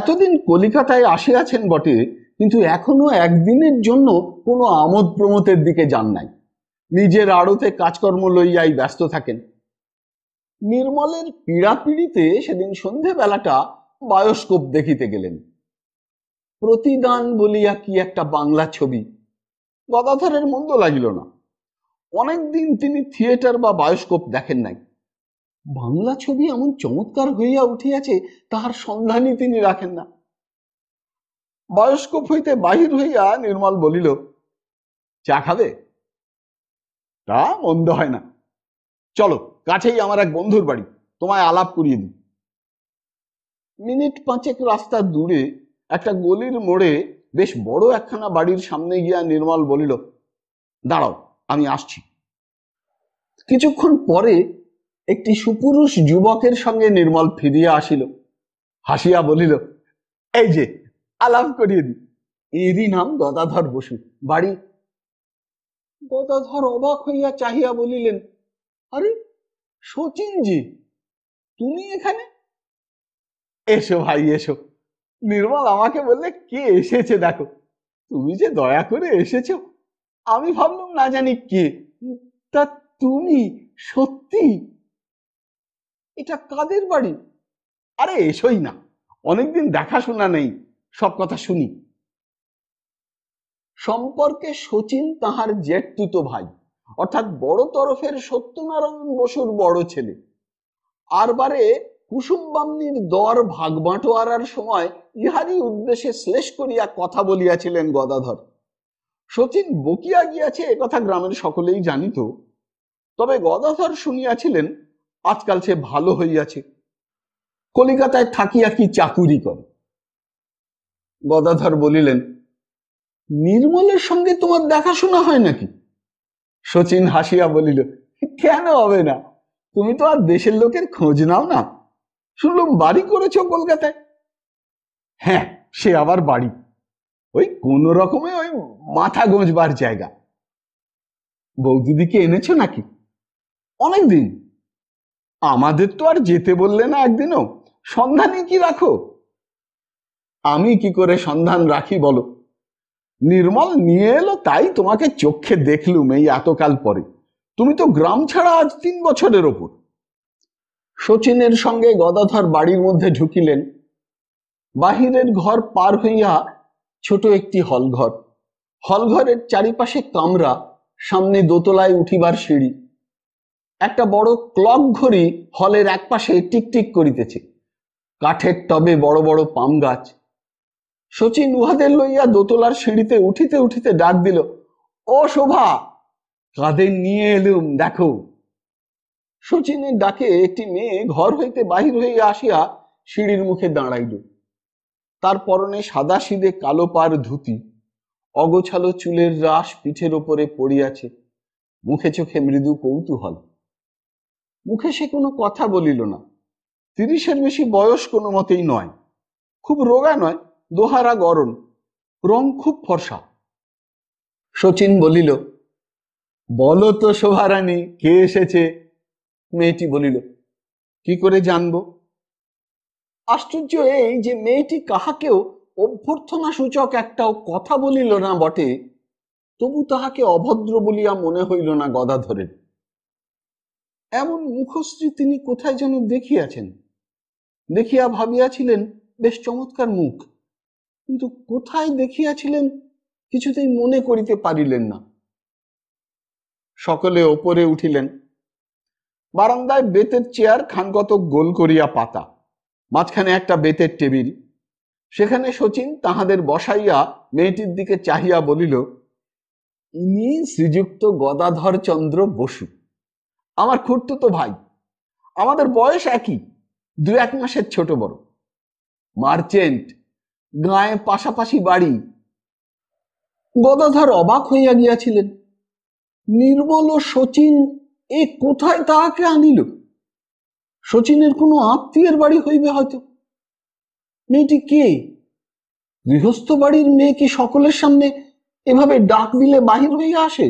Speaker 1: এতদিন কলিকাতায় আসিয়াছেন বটে কিন্তু এখনো একদিনের জন্য কোনো আমোদ প্রমোদের দিকে যান নাই নিজের আড়তে কাজকর্ম লইয়াই ব্যস্ত থাকেন নির্মলের পীড়াপিড়িতে সেদিন সন্ধেবেলাটা বায়োস্কোপ দেখিতে গেলেন প্রতিদান বলিয়া কি একটা বাংলা ছবি গদাধরের মন্দ লাগিল না অনেকদিন তিনি থিয়েটার বা বায়োস্কোপ দেখেন নাই বাংলা ছবি এমন চমৎকার হইয়া উঠিয়াছে তাহার সন্ধানই তিনি রাখেন না বয়স্ক হইতে বাহির হইয়া নির্মল বলিল চা খাবে তা মন্দ হয় না চলো কাছেই আমার এক বন্ধুর বাড়ি তোমায় আলাপ করিয়ে দিই মিনিট পাঁচেক রাস্তা দূরে একটা গলির মোড়ে বেশ বড় একখানা বাড়ির সামনে গিয়া নির্মল বলিল দাঁড়াও আমি আসছি কিছুক্ষণ পরে একটি সুপুরুষ যুবকের সঙ্গে নির্মল ফিরিয়া আসিল হাসিয়া বলিল এই যে আলাপ করিয়ে দি এরই নাম গদাধর বসু বাড়ি গদাধর অবাক হইয়া চাহিয়া বলিলেন আরে শচীনজি তুমি এখানে এসো ভাই এসো নির্মল আমাকে বললে কে এসেছে দেখো তুমি যে দয়া করে এসেছো আমি ভাবলাম না জানি কে তা তুমি সত্যি এটা কাদের বাড়ি আরে এসই না অনেকদিন দেখা শোনা নেই সব কথা শুনি সম্পর্কে শচীন তাহার জেঠতুতো ভাই অর্থাৎ বড় তরফের সত্যনারায়ণ বসুর বড় ছেলে আর বারে কুসুমবামনির দর ভাগ বাঁটোয়ারার সময় ইহারই উদ্দেশ্যে শ্লেষ করিয়া কথা বলিয়াছিলেন গদাধর শচীন বকিয়া গিয়াছে একথা গ্রামের সকলেই জানিত তবে গদাধর শুনিয়াছিলেন আজকাল সে ভালো হইয়াছে কলিকাতায় থাকিয়া কি চাকুরি করে গদাধর বলিলেন নির্মলের সঙ্গে তোমার দেখাশোনা হয় নাকি শচীন হাসিয়া বলিল কেন হবে না তুমি তো আর দেশের লোকের খোঁজ নাও না শুনলাম বাড়ি করেছ কলকাতায় হ্যাঁ সে আবার বাড়ি ওই কোন রকমে ওই মাথা গোঁজবার জায়গা বৌদিদিকে এনেছো নাকি অনেকদিন আমাদের তো আর যেতে বললে না একদিনও সন্ধানই কি রাখো আমি কি করে সন্ধান রাখি বলো নির্মল নিয়ে এলো তাই তোমাকে চোখে দেখলুম এই এতকাল পরে তুমি তো গ্রাম ছাড়া আজ তিন বছরের ওপর শচীনের সঙ্গে গদাধর বাড়ির মধ্যে ঢুকিলেন বাহিরের ঘর পার হইয়া ছোট একটি হলঘর হলঘরের চারিপাশে কামরা সামনে দোতলায় উঠিবার সিঁড়ি একটা বড় ক্লক ঘড়ি হলের এক পাশে টিকটিক করিতেছে কাঠের টবে বড় বড় পাম গাছ শচীন উহাদের লইয়া দোতলার সিঁড়িতে উঠিতে উঠিতে ডাক দিল ও শোভা কাদের নিয়ে এলুম দেখো শচীনের ডাকে একটি মেয়ে ঘর হইতে বাহির হইয়া আসিয়া সিঁড়ির মুখে দাঁড়াইল তার পরনে সাদা সিদে কালো পার ধুতি অগোছালো চুলের রাস পিঠের ওপরে পড়িয়াছে মুখে চোখে মৃদু কৌতূহল মুখে সে কোনো কথা বলিল না তিরিশের বেশি বয়স কোনো মতেই নয় খুব রোগা নয় দোহারা গরম রং খুব ফর্সা শচীন বলিল বলো তো শোভারানী কে এসেছে মেয়েটি বলিল কি করে জানব আশ্চর্য এই যে মেয়েটি কাহাকেও অভ্যর্থনা সূচক একটাও কথা বলিল না বটে তবু তাহাকে অভদ্র বলিয়া মনে হইল না গদাধরের এমন মুখশ্রী তিনি কোথায় যেন দেখিয়াছেন দেখিয়া ভাবিয়াছিলেন বেশ চমৎকার মুখ কিন্তু কোথায় দেখিয়াছিলেন কিছুতেই মনে করিতে পারিলেন না সকলে ওপরে উঠিলেন বারান্দায় বেতের চেয়ার খানগত গোল করিয়া পাতা মাঝখানে একটা বেতের টেবিল সেখানে শচীন তাহাদের বসাইয়া মেয়েটির দিকে চাহিয়া বলিল ইনি শ্রীযুক্ত গদাধর চন্দ্র বসু আমার তো ভাই আমাদের বয়স একই দু এক মাসের ছোট বড় মার্চেন্ট গায়ে পাশাপাশি বাড়ি গদাধর অবাক হইয়া গিয়াছিলেন নির্মল ও শচীন এ কোথায় তাহাকে আনিল শচীনের কোনো আত্মীয়ের বাড়ি হইবে হয়তো মেয়েটি কে গৃহস্থ বাড়ির মেয়ে কি সকলের সামনে এভাবে ডাক দিলে বাহির হইয়া আসে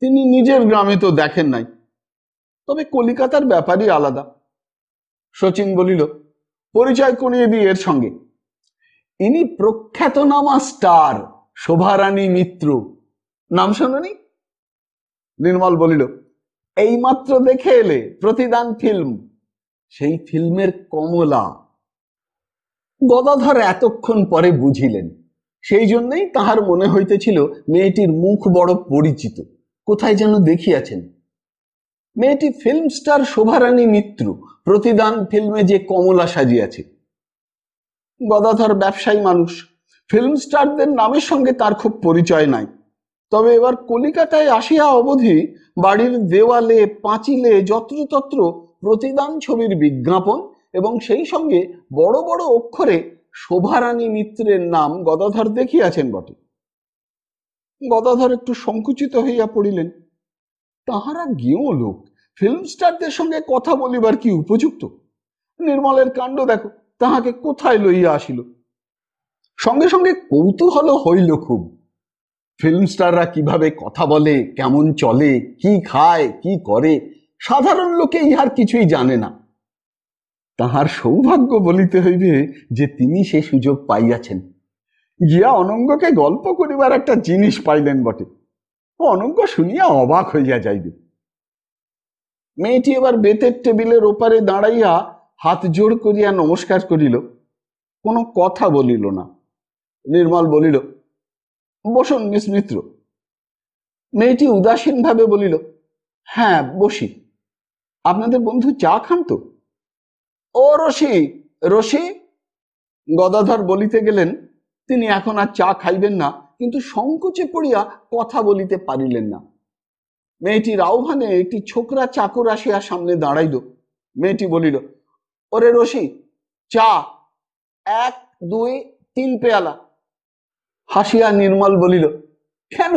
Speaker 1: তিনি নিজের গ্রামে তো দেখেন নাই তবে কলিকাতার ব্যাপারই আলাদা শচীন বলিল পরিচয় করিয়ে দিই এর সঙ্গে ইনি প্রখ্যাত নামা স্টার শোভারানী মিত্র নাম শোনি নির্মল বলিল এইমাত্র দেখে এলে প্রতিদান ফিল্ম সেই ফিল্মের কমলা গদাধর এতক্ষণ পরে বুঝিলেন সেই জন্যই তাহার মনে হইতেছিল মেয়েটির মুখ বড় পরিচিত কোথায় যেন দেখিয়াছেন মেয়েটি ফিল্ম স্টার শোভারানী মিত্র প্রতিদান ফিল্মে যে কমলা সাজিয়াছে গদাধর ব্যবসায়ী মানুষ ফিল্ম স্টারদের নামের সঙ্গে তার খুব পরিচয় নাই তবে এবার কলিকাতায় আসিয়া অবধি বাড়ির দেওয়ালে পাঁচিলে যত্রতত্র প্রতিদান ছবির বিজ্ঞাপন এবং সেই সঙ্গে বড় বড় অক্ষরে শোভারানী মিত্রের নাম গদাধর দেখিয়াছেন বটে গদাধর একটু সংকুচিত হইয়া পড়িলেন তাহারা গেও লোক ফিল্ম স্টারদের সঙ্গে কথা বলিবার কি উপযুক্ত নির্মলের কাণ্ড দেখো তাহাকে কোথায় লইয়া আসিল সঙ্গে সঙ্গে কৌতূহল হইল খুব ফিল্ম স্টাররা কিভাবে কথা বলে কেমন চলে কি খায় কি করে সাধারণ লোকে ইহার কিছুই জানে না তাহার সৌভাগ্য বলিতে হইবে যে তিনি সে সুযোগ পাইয়াছেন গিয়া অনঙ্গকে গল্প করিবার একটা জিনিস পাইলেন বটে অনঙ্গ শুনিয়া অবাক হইয়া যাইবে মেয়েটি এবার বেতের টেবিলের ওপারে দাঁড়াইয়া হাত জোড় করিয়া নমস্কার করিল কোনো কথা বলিল না নির্মল বলিল বসুন মিস মিত্র মেয়েটি উদাসীনভাবে বলিল হ্যাঁ বসি আপনাদের বন্ধু চা খান তো ও রশি রশি গদাধর বলিতে গেলেন তিনি এখন আর চা খাইবেন না কিন্তু সংকোচে পড়িয়া কথা বলিতে পারিলেন না মেয়েটির আহ্বানে একটি ছোকরা চাকর আসিয়া সামনে দাঁড়াইল মেয়েটি বলিল ওরে রশি চা এক দুই তিন পেয়ালা হাসিয়া নির্মল বলিল কেন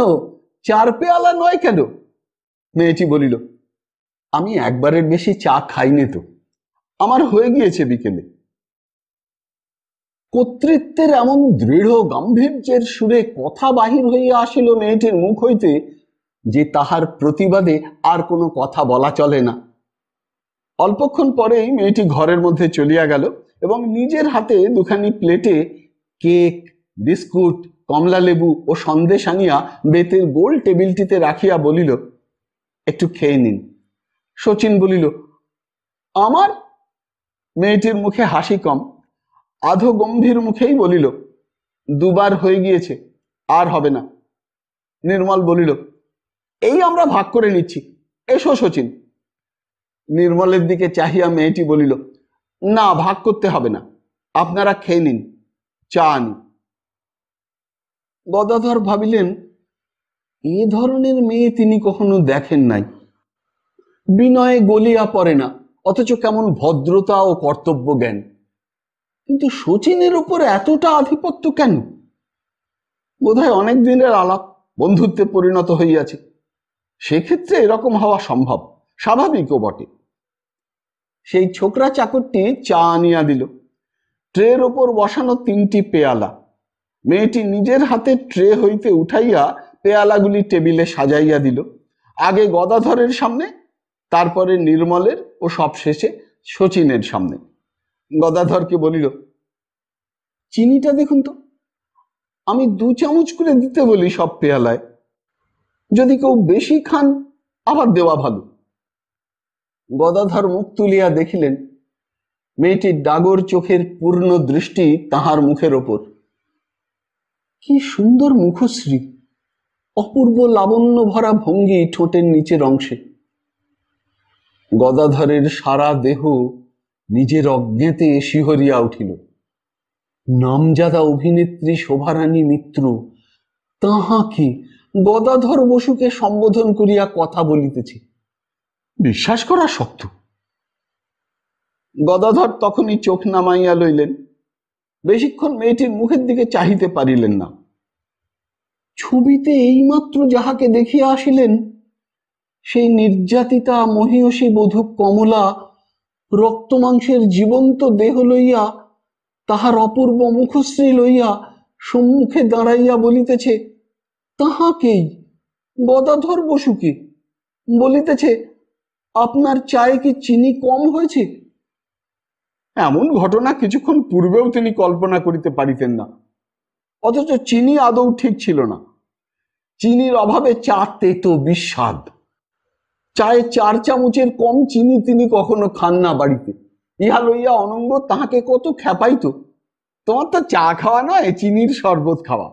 Speaker 1: চার পেয়ালা নয় কেন মেয়েটি বলিল আমি একবারের বেশি চা খাইনি তো আমার হয়ে গিয়েছে বিকেলে কর্তৃত্বের এমন দৃঢ় গাম্ভীর্যের সুরে কথা বাহির হইয়া আসিল মেয়েটির মুখ হইতে যে তাহার প্রতিবাদে আর কোনো কথা বলা চলে না অল্পক্ষণ পরেই মেয়েটি ঘরের মধ্যে চলিয়া গেল এবং নিজের হাতে দুখানি প্লেটে কেক বিস্কুট কমলা লেবু ও সন্দেশ আনিয়া বেতের গোল টেবিলটিতে রাখিয়া বলিল একটু খেয়ে নিন শচীন বলিল আমার মেয়েটির মুখে হাসি কম আধো গম্ভীর মুখেই বলিল দুবার হয়ে গিয়েছে আর হবে না নির্মল বলিল এই আমরা ভাগ করে নিচ্ছি এসো শচীন নির্মলের দিকে চাহিয়া মেয়েটি বলিল না ভাগ করতে হবে না আপনারা খেয়ে নিন চা গদাধর ভাবিলেন এ ধরনের মেয়ে তিনি কখনো দেখেন নাই বিনয়ে গলিয়া পড়ে না অথচ কেমন ভদ্রতা ও কর্তব্য জ্ঞান কিন্তু শচীনের উপর এতটা আধিপত্য কেন হয় অনেক দিনের আলাপ বন্ধুত্বে পরিণত হইয়াছে সেক্ষেত্রে এরকম হওয়া সম্ভব স্বাভাবিকও বটে সেই ছোকরা চাকরটি চা আনিয়া দিল ট্রের ওপর বসানো তিনটি পেয়ালা মেয়েটি নিজের হাতে ট্রে হইতে উঠাইয়া পেয়ালাগুলি টেবিলে সাজাইয়া দিল আগে গদাধরের সামনে তারপরে নির্মলের ও সবশেষে শচীনের সামনে গদাধরকে বলিল চিনিটা দেখুন তো আমি দু চামচ করে দিতে বলি সব পেয়ালায় যদি কেউ বেশি খান আবার দেওয়া ভালো গদাধর মুখ তুলিয়া দেখিলেন মেয়েটির ডাগর চোখের পূর্ণ দৃষ্টি তাহার মুখের ওপর কি সুন্দর মুখশ্রী অপূর্ব লাবণ্য ভরা ভঙ্গি ঠোঁটের নিচের অংশে গদাধরের সারা দেহ নিজের অজ্ঞাতে শিহরিয়া উঠিল নামজাদা অভিনেত্রী শোভারানী মিত্র তাহাকে গদাধর বসুকে সম্বোধন করিয়া কথা বলিতেছে বিশ্বাস করা শক্ত গদাধর তখনই চোখ নামাইয়া লইলেন বেশিক্ষণ মেয়েটির মুখের দিকে চাহিতে পারিলেন না ছবিতে এইমাত্র যাহাকে দেখিয়া আসিলেন সেই নির্যাতিতা মহিয়সী বধূ কমলা রক্ত মাংসের জীবন্ত দেহ লইয়া তাহার অপূর্ব মুখশ্রী লইয়া সম্মুখে দাঁড়াইয়া বলিতেছে তাহাকেই গদাধর বসুকে বলিতেছে আপনার চায়ে কি চিনি কম হয়েছে এমন ঘটনা কিছুক্ষণ পূর্বেও তিনি কল্পনা করিতে পারিতেন না অথচ চিনি আদৌ ঠিক ছিল না চিনির অভাবে চা তেত বিস্বাদ চায়ে চার চামচের কম চিনি তিনি কখনো খান না বাড়িতে ইহা লইয়া অনঙ্গ তাহাকে কত খ্যাপাইত তোমার তো চা খাওয়া নয় চিনির শরবত খাওয়া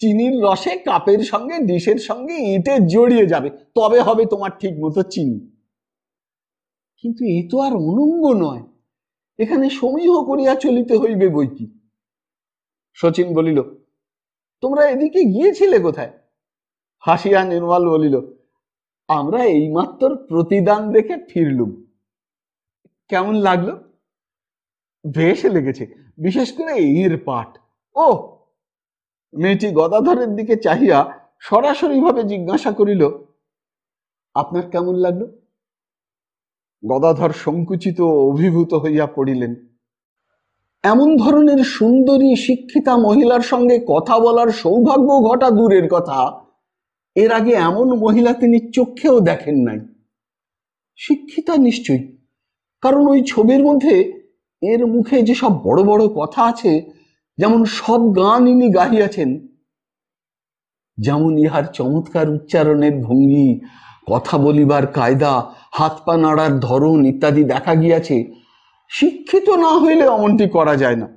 Speaker 1: চিনির রসে কাপের সঙ্গে ডিশের সঙ্গে ইটে জড়িয়ে যাবে তবে হবে তোমার ঠিক মতো চিনি কিন্তু এ তো আর অনঙ্গ নয় এখানে সমীহ করিয়া চলিতে হইবে বইকি শচীন বলিল তোমরা এদিকে গিয়েছিলে কোথায় হাসিয়া নির্মল বলিল আমরা এইমাত্র প্রতিদান দেখে ফিরলুম কেমন লাগলো বেশ লেগেছে বিশেষ করে এর পাঠ ও মেয়েটি গদাধরের দিকে চাহিয়া সরাসরি ভাবে জিজ্ঞাসা করিল আপনার কেমন লাগলো গদাধর সংকুচিত অভিভূত হইয়া পড়িলেন এমন ধরনের সুন্দরী শিক্ষিতা মহিলার সঙ্গে কথা বলার সৌভাগ্য ঘটা দূরের কথা এর আগে এমন মহিলা তিনি চোখেও দেখেন নাই শিক্ষিতা নিশ্চয়ই কারণ ওই ছবির মধ্যে এর মুখে যে সব বড় বড় কথা আছে যেমন সব গান ইনি গাহিয়াছেন যেমন ইহার চমৎকার উচ্চারণের ভঙ্গি কথা বলিবার কায়দা হাত পা নাড়ার ধরন ইত্যাদি দেখা গিয়াছে শিক্ষিত না হইলে অমনটি করা যায় না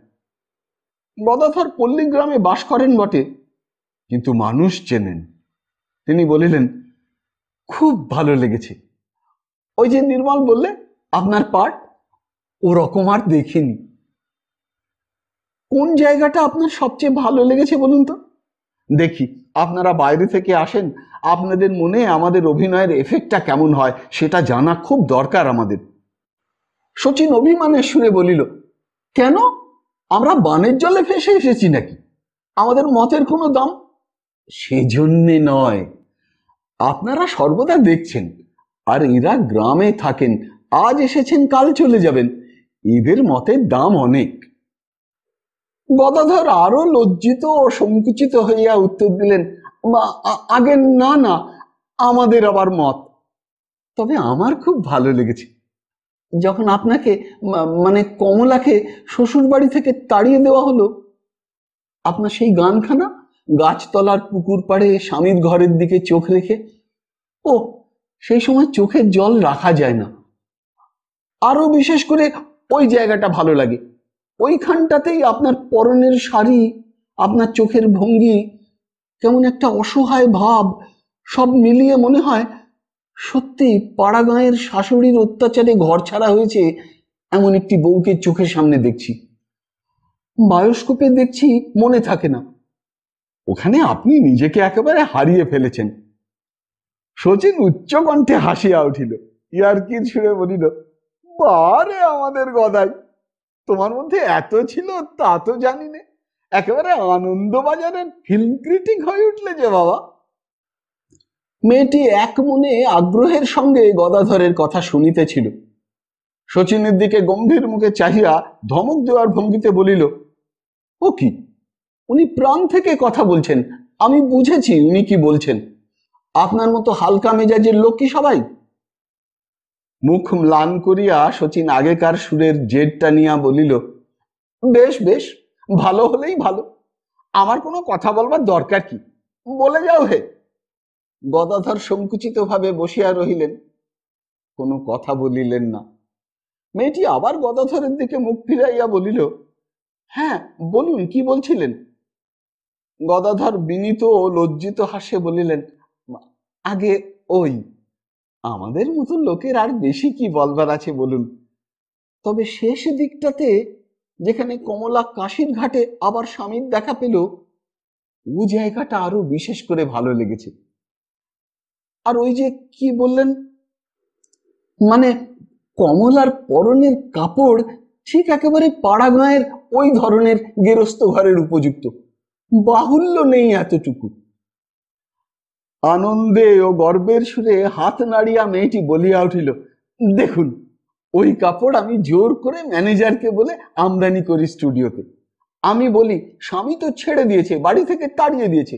Speaker 1: গদাধর পল্লী গ্রামে বাস করেন বটে কিন্তু মানুষ চেনেন তিনি বলিলেন খুব ভালো লেগেছে ওই যে নির্মল বললে আপনার পার্ট ওরকম আর দেখিনি কোন জায়গাটা আপনার সবচেয়ে ভালো লেগেছে বলুন তো দেখি আপনারা বাইরে থেকে আসেন আপনাদের মনে আমাদের অভিনয়ের এফেক্টটা কেমন হয় সেটা জানা খুব দরকার আমাদের শচীন অভিমানের সুরে বলিল কেন আমরা বানের জলে ফেসে এসেছি নাকি আমাদের মতের কোনো দাম সেজন্যে নয় আপনারা সর্বদা দেখছেন আর এরা গ্রামে থাকেন আজ এসেছেন কাল চলে যাবেন এদের মতে দাম অনেক গদাধর আরো লজ্জিত ও সংকুচিত হইয়া উত্তর দিলেন আগে না না আমাদের আবার মত তবে আমার খুব ভালো লেগেছে যখন আপনাকে মানে কমলাকে শ্বশুর বাড়ি থেকে তাড়িয়ে দেওয়া হলো আপনার সেই গানখানা গাছতলার পুকুর পাড়ে স্বামীর ঘরের দিকে চোখ রেখে ও সেই সময় চোখের জল রাখা যায় না আরো বিশেষ করে ওই জায়গাটা ভালো লাগে ওইখানটাতেই আপনার পরনের শাড়ি আপনার চোখের ভঙ্গি কেমন একটা অসহায় ভাব সব মিলিয়ে মনে হয় সত্যি পাড়া গাঁয়ের শাশুড়ির অত্যাচারে ঘর ছাড়া হয়েছে এমন একটি বউকে চোখের সামনে দেখছি বায়োস্কোপে দেখছি মনে থাকে না ওখানে আপনি নিজেকে একেবারে হারিয়ে ফেলেছেন শচীন উচ্চকণ্ঠে হাসিয়া উঠিল ইয়ার্কির ছুঁড়ে বলিল বারে আমাদের গদাই তোমার মধ্যে এত ছিল তা তো জানি না একেবারে আনন্দবাজারের ফিল্ম ক্রিটিক হয়ে উঠলে যে বাবা মেয়েটি এক মনে আগ্রহের সঙ্গে গদাধরের কথা শুনিতেছিল শচীনের দিকে গম্ভীর মুখে চাহিয়া ধমক দেওয়ার ভঙ্গিতে বলিল ও কি উনি প্রাণ থেকে কথা বলছেন আমি বুঝেছি উনি কি বলছেন আপনার মতো হালকা মেজাজের লোক কি সবাই মুখ ম্লান করিয়া শচীন আগেকার সুরের জেড নিয়া বলিল বেশ বেশ ভালো হলেই ভালো আমার কোনো কথা বলবার দরকার কি বলে যাও হে গদাধর সংকুচিতভাবে বসিয়া রহিলেন কোনো কথা বলিলেন না মেয়েটি আবার গদাধরের দিকে মুখ ফিরাইয়া বলিল হ্যাঁ বলুন কি বলছিলেন গদাধর বিনীত ও লজ্জিত হাসে বলিলেন আগে ওই আমাদের মতো লোকের আর বেশি কি বলবার আছে বলুন তবে শেষ দিকটাতে যেখানে কমলা কাশির ঘাটে আবার স্বামীর দেখা পেল ও জায়গাটা আরো বিশেষ করে ভালো লেগেছে আর ওই যে কি বললেন মানে কমলার পরনের কাপড় ঠিক একেবারে পাড়াগাঁয়ের ওই ধরনের গেরস্ত ঘরের উপযুক্ত বাহুল্য নেই এতটুকু আনন্দে ও গর্বের সুরে হাত নাড়িয়া মেয়েটি বলিয়া উঠিল দেখুন ওই কাপড় আমি জোর করে ম্যানেজারকে বলে আমদানি করি স্টুডিওতে আমি বলি স্বামী তো ছেড়ে দিয়েছে বাড়ি থেকে তাড়িয়ে দিয়েছে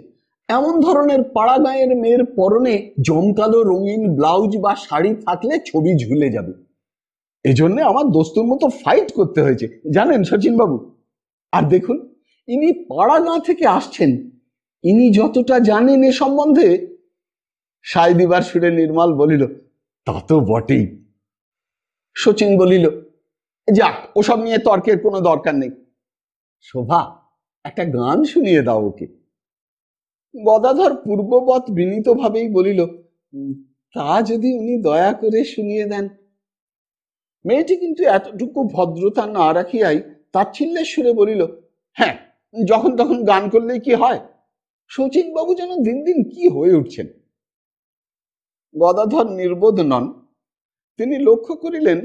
Speaker 1: এমন ধরনের পাড়া গায়ের মেয়ের পরনে জমকালো রঙিন ব্লাউজ বা শাড়ি থাকলে ছবি ঝুলে যাবে এজন্য আমার দোস্তর মতো ফাইট করতে হয়েছে জানেন শচীনবাবু আর দেখুন ইনি পাড়াগাঁ থেকে আসছেন ইনি যতটা জানেন এ সম্বন্ধে সায় দিবার সুরে নির্মল বলিল তা তো বটেই শচীন বলিল যাক ওসব নিয়ে তর্কের কোনো দরকার নেই শোভা একটা গান শুনিয়ে দাও ওকে গদাধর পূর্ববৎ বিনীতভাবেই বলিল তা যদি উনি দয়া করে শুনিয়ে দেন মেয়েটি কিন্তু এতটুকু ভদ্রতা না রাখিয়াই তাচ্ছিল্যের সুরে বলিল হ্যাঁ যখন তখন গান করলেই কি হয় বাবু যেন দিন দিন কি হয়ে উঠছেন গদাধর নির্বোধ নন তিনি লক্ষ্য করিলেন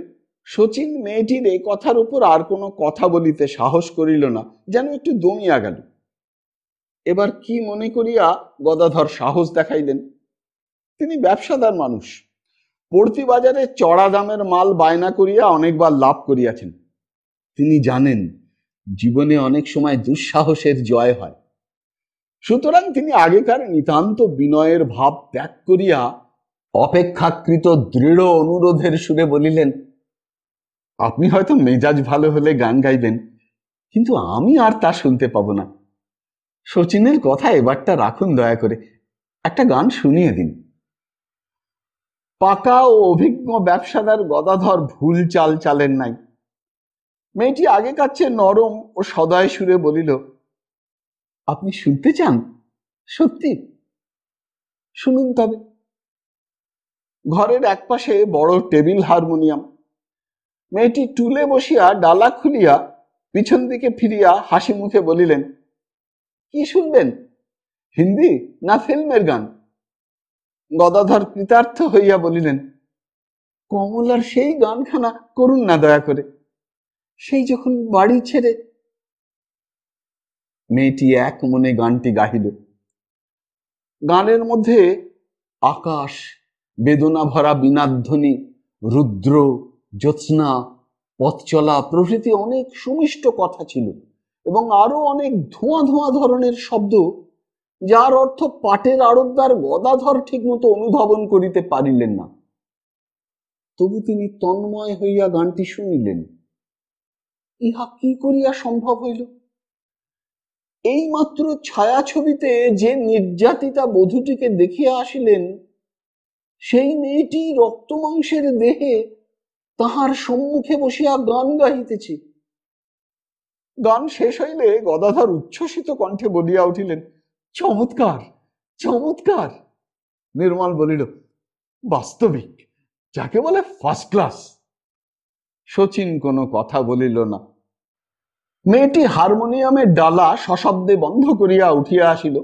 Speaker 1: শচীন মেয়েটির এই কথার উপর আর কোনো কথা বলিতে সাহস করিল না যেন একটু দমিয়া গেল এবার কি মনে করিয়া গদাধর সাহস দেখাইলেন তিনি ব্যবসাদার মানুষ পড়তি বাজারে চড়া দামের মাল বায়না করিয়া অনেকবার লাভ করিয়াছেন তিনি জানেন জীবনে অনেক সময় দুঃসাহসের জয় হয় সুতরাং তিনি আগেকার নিতান্ত বিনয়ের ভাব ত্যাগ করিয়া অপেক্ষাকৃত দৃঢ় অনুরোধের সুরে বলিলেন আপনি হয়তো মেজাজ ভালো হলে গান গাইবেন কিন্তু আমি আর তা শুনতে পাব না শচীনের কথা এবারটা রাখুন দয়া করে একটা গান শুনিয়ে দিন পাকা ও অভিজ্ঞ ব্যবসাদার গদাধর ভুল চাল চালেন নাই মেয়েটি আগেকার চেয়ে নরম ও সদয় সুরে বলিল আপনি শুনতে চান সত্যি শুনুন তবে ঘরের একপাশে বড় টেবিল হারমোনিয়াম মেয়েটি টুলে বসিয়া ডালা খুলিয়া পিছন দিকে ফিরিয়া হাসি মুখে বলিলেন কি শুনবেন হিন্দি না ফিল্মের গান গদাধর কৃতার্থ হইয়া বলিলেন কমলার সেই গানখানা করুন না দয়া করে সেই যখন বাড়ি ছেড়ে মেয়েটি এক মনে গানটি গাহিল গানের মধ্যে আকাশ বেদনা ভরা বিনাধ্বনি রুদ্র জ্যোৎস্না পথচলা প্রভৃতি অনেক সুমিষ্ট কথা ছিল এবং আরো অনেক ধোঁয়া ধোঁয়া ধরনের শব্দ যার অর্থ পাটের আড়তদার গদাধর ঠিকমতো অনুধাবন করিতে পারিলেন না তবু তিনি তন্ময় হইয়া গানটি শুনিলেন ইহা কি করিয়া সম্ভব হইল এই মাত্র ছায়া ছবিতে যে নির্যাতিতা বধূটিকে দেখিয়া আসিলেন সেই মেয়েটি মাংসের দেহে তাহার সম্মুখে বসিয়া গান গাহিতেছে গান শেষ হইলে গদাধর উচ্ছ্বসিত কণ্ঠে বলিয়া উঠিলেন চমৎকার চমৎকার নির্মল বলিল বাস্তবিক যাকে বলে ফার্স্ট ক্লাস শচীন কোনো কথা বলিল না মেয়েটি হারমোনিয়ামের ডালা সশব্দে বন্ধ করিয়া উঠিয়া আসিল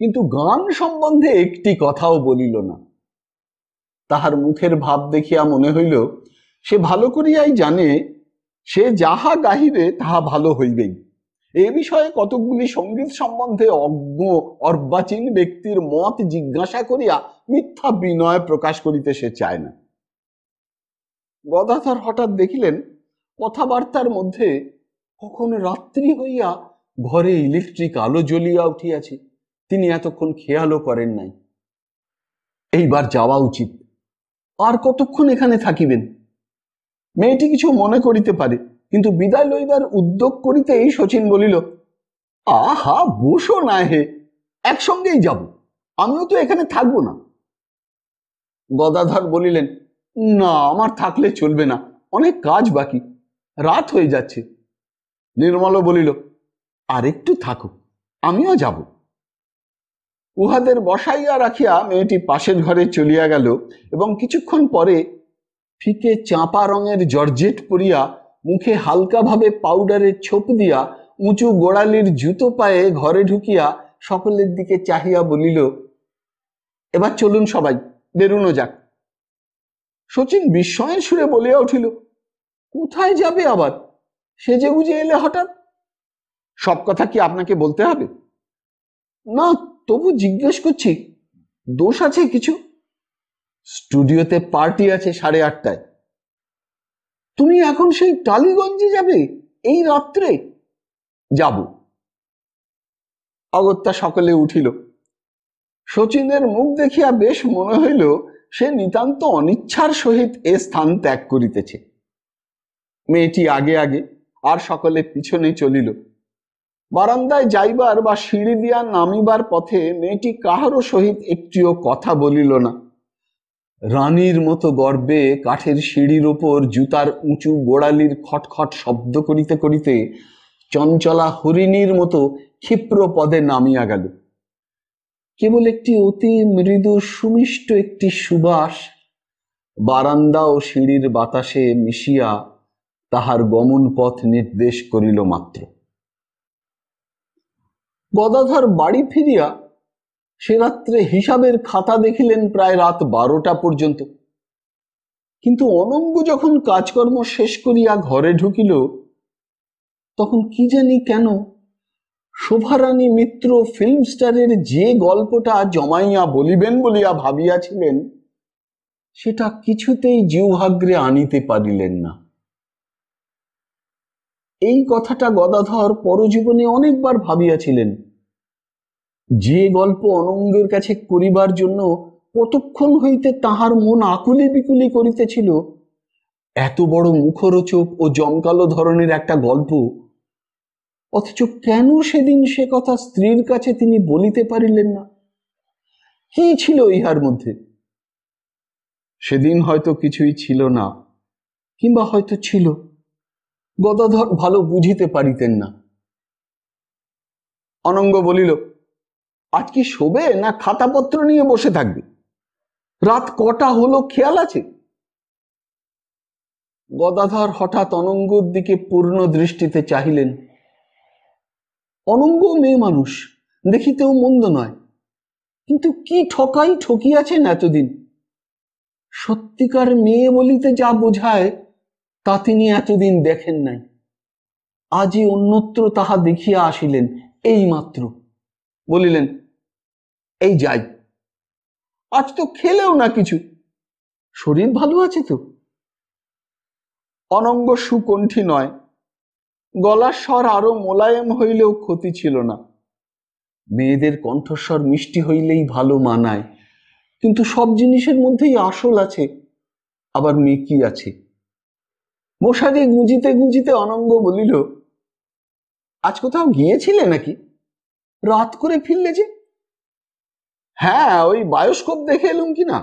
Speaker 1: কিন্তু গান সম্বন্ধে একটি কথাও বলিল না তাহার মুখের ভাব দেখিয়া মনে হইল সে ভালো করিয়াই জানে সে যাহা গাহিবে তাহা ভালো হইবেই এ বিষয়ে কতকগুলি সঙ্গীত সম্বন্ধে অজ্ঞ অর্বাচীন ব্যক্তির মত জিজ্ঞাসা করিয়া মিথ্যা বিনয় প্রকাশ করিতে সে চায় না গদাধর হঠাৎ দেখিলেন কথাবার্তার মধ্যে কখন রাত্রি হইয়া ঘরে ইলেকট্রিক আলো জ্বলিয়া উঠিয়াছে তিনি এতক্ষণ খেয়ালও করেন নাই এইবার যাওয়া উচিত আর কতক্ষণ এখানে থাকিবেন মেয়েটি কিছু মনে করিতে পারে কিন্তু বিদায় লইবার উদ্যোগ করিতে এই শচীন বলিল আহা বসো না হে একসঙ্গেই যাব আমিও তো এখানে থাকবো না গদাধর বলিলেন না আমার থাকলে চলবে না অনেক কাজ বাকি রাত হয়ে যাচ্ছে নির্মলও বলিল আর একটু থাকুক আমিও যাব উহাদের বসাইয়া রাখিয়া মেয়েটি পাশের ঘরে চলিয়া গেল এবং কিছুক্ষণ পরে ফিকে চাঁপা রঙের জর্জেট পরিয়া মুখে হালকাভাবে পাউডারের ছোপ দিয়া উঁচু গোড়ালির জুতো পায়ে ঘরে ঢুকিয়া সকলের দিকে চাহিয়া বলিল এবার চলুন সবাই বেরুনো যাক শচীন বিস্ময়ের সুরে বলিয়া উঠিল কোথায় যাবে আবার সেজে বুঝে এলে হঠাৎ সব কথা কি আপনাকে বলতে হবে না তবু জিজ্ঞেস করছি দোষ আছে কিছু স্টুডিওতে পার্টি আছে সাড়ে আটটায় তুমি এখন সেই টালিগঞ্জে যাবে এই রাত্রে যাব অগত্যা সকলে উঠিল শচীনের মুখ দেখিয়া বেশ মনে হইল সে নিতান্ত অনিচ্ছার সহিত এ স্থান ত্যাগ করিতেছে মেয়েটি আগে আগে আর সকলে পিছনে চলিল বারান্দায় যাইবার বা সিঁড়ি দিয়া নামিবার পথে মেয়েটি কাহারও সহিত একটিও কথা বলিল না রানীর মতো গর্বে কাঠের সিঁড়ির ওপর জুতার উঁচু গোড়ালির খটখট শব্দ করিতে করিতে চঞ্চলা হরিণীর মতো ক্ষিপ্র পদে নামিয়া গেল কেবল একটি অতি মৃদু সুমিষ্ট একটি সুবাস বারান্দা ও সিঁড়ির বাতাসে মিশিয়া তাহার গমন পথ নির্দেশ করিল মাত্র গদাধর বাড়ি ফিরিয়া সে রাত্রে হিসাবের খাতা দেখিলেন প্রায় রাত বারোটা পর্যন্ত কিন্তু অনঙ্গ যখন কাজকর্ম শেষ করিয়া ঘরে ঢুকিল তখন কি জানি কেন শোভারানী মিত্র ফিল্ম স্টারের যে গল্পটা জমাইয়া বলিবেন বলিয়া ভাবিয়াছিলেন সেটা কিছুতেই জিউহাগ্রে আনিতে পারিলেন না এই কথাটা গদাধর পরজীবনে অনেকবার ভাবিয়াছিলেন যে গল্প অনঙ্গের কাছে করিবার জন্য কতক্ষণ হইতে তাহার মন আকুলি বিকুলি করিতেছিল এত বড় মুখরোচক ও জমকালো ধরনের একটা গল্প অথচ কেন সেদিন সে কথা স্ত্রীর কাছে তিনি বলিতে পারিলেন না কি ছিল ইহার মধ্যে সেদিন হয়তো কিছুই ছিল না কিংবা হয়তো ছিল গদাধর ভালো বুঝিতে পারিতেন না অনঙ্গ বলিল আজ কি শোবে না খাতাপত্র নিয়ে বসে থাকবে রাত কটা হলো খেয়াল আছে গদাধর হঠাৎ অনঙ্গর দিকে পূর্ণ দৃষ্টিতে চাহিলেন অনঙ্গ মেয়ে মানুষ দেখিতেও মন্দ নয় কিন্তু কি ঠকাই ঠকিয়াছেন এতদিন সত্যিকার মেয়ে বলিতে যা বোঝায় তা তিনি এতদিন দেখেন নাই আজই অন্যত্র তাহা দেখিয়া আসিলেন এই মাত্র বলিলেন এই যাই আজ তো খেলেও না কিছু শরীর ভালো আছে তো অনঙ্গ সুকণ্ঠী নয় গলার স্বর আরো মোলায়েম হইলেও ক্ষতি ছিল না মেয়েদের কণ্ঠস্বর মিষ্টি হইলেই ভালো মানায় কিন্তু সব জিনিসের মধ্যেই আসল আছে আবার মেকি আছে মশাদি গুঁজিতে গুঁজিতে অনঙ্গ বলিল আজ কোথাও গিয়েছিলে নাকি রাত করে ফিরলে যে হ্যাঁ ওই বায়োস্কোপ দেখে এলুম কি না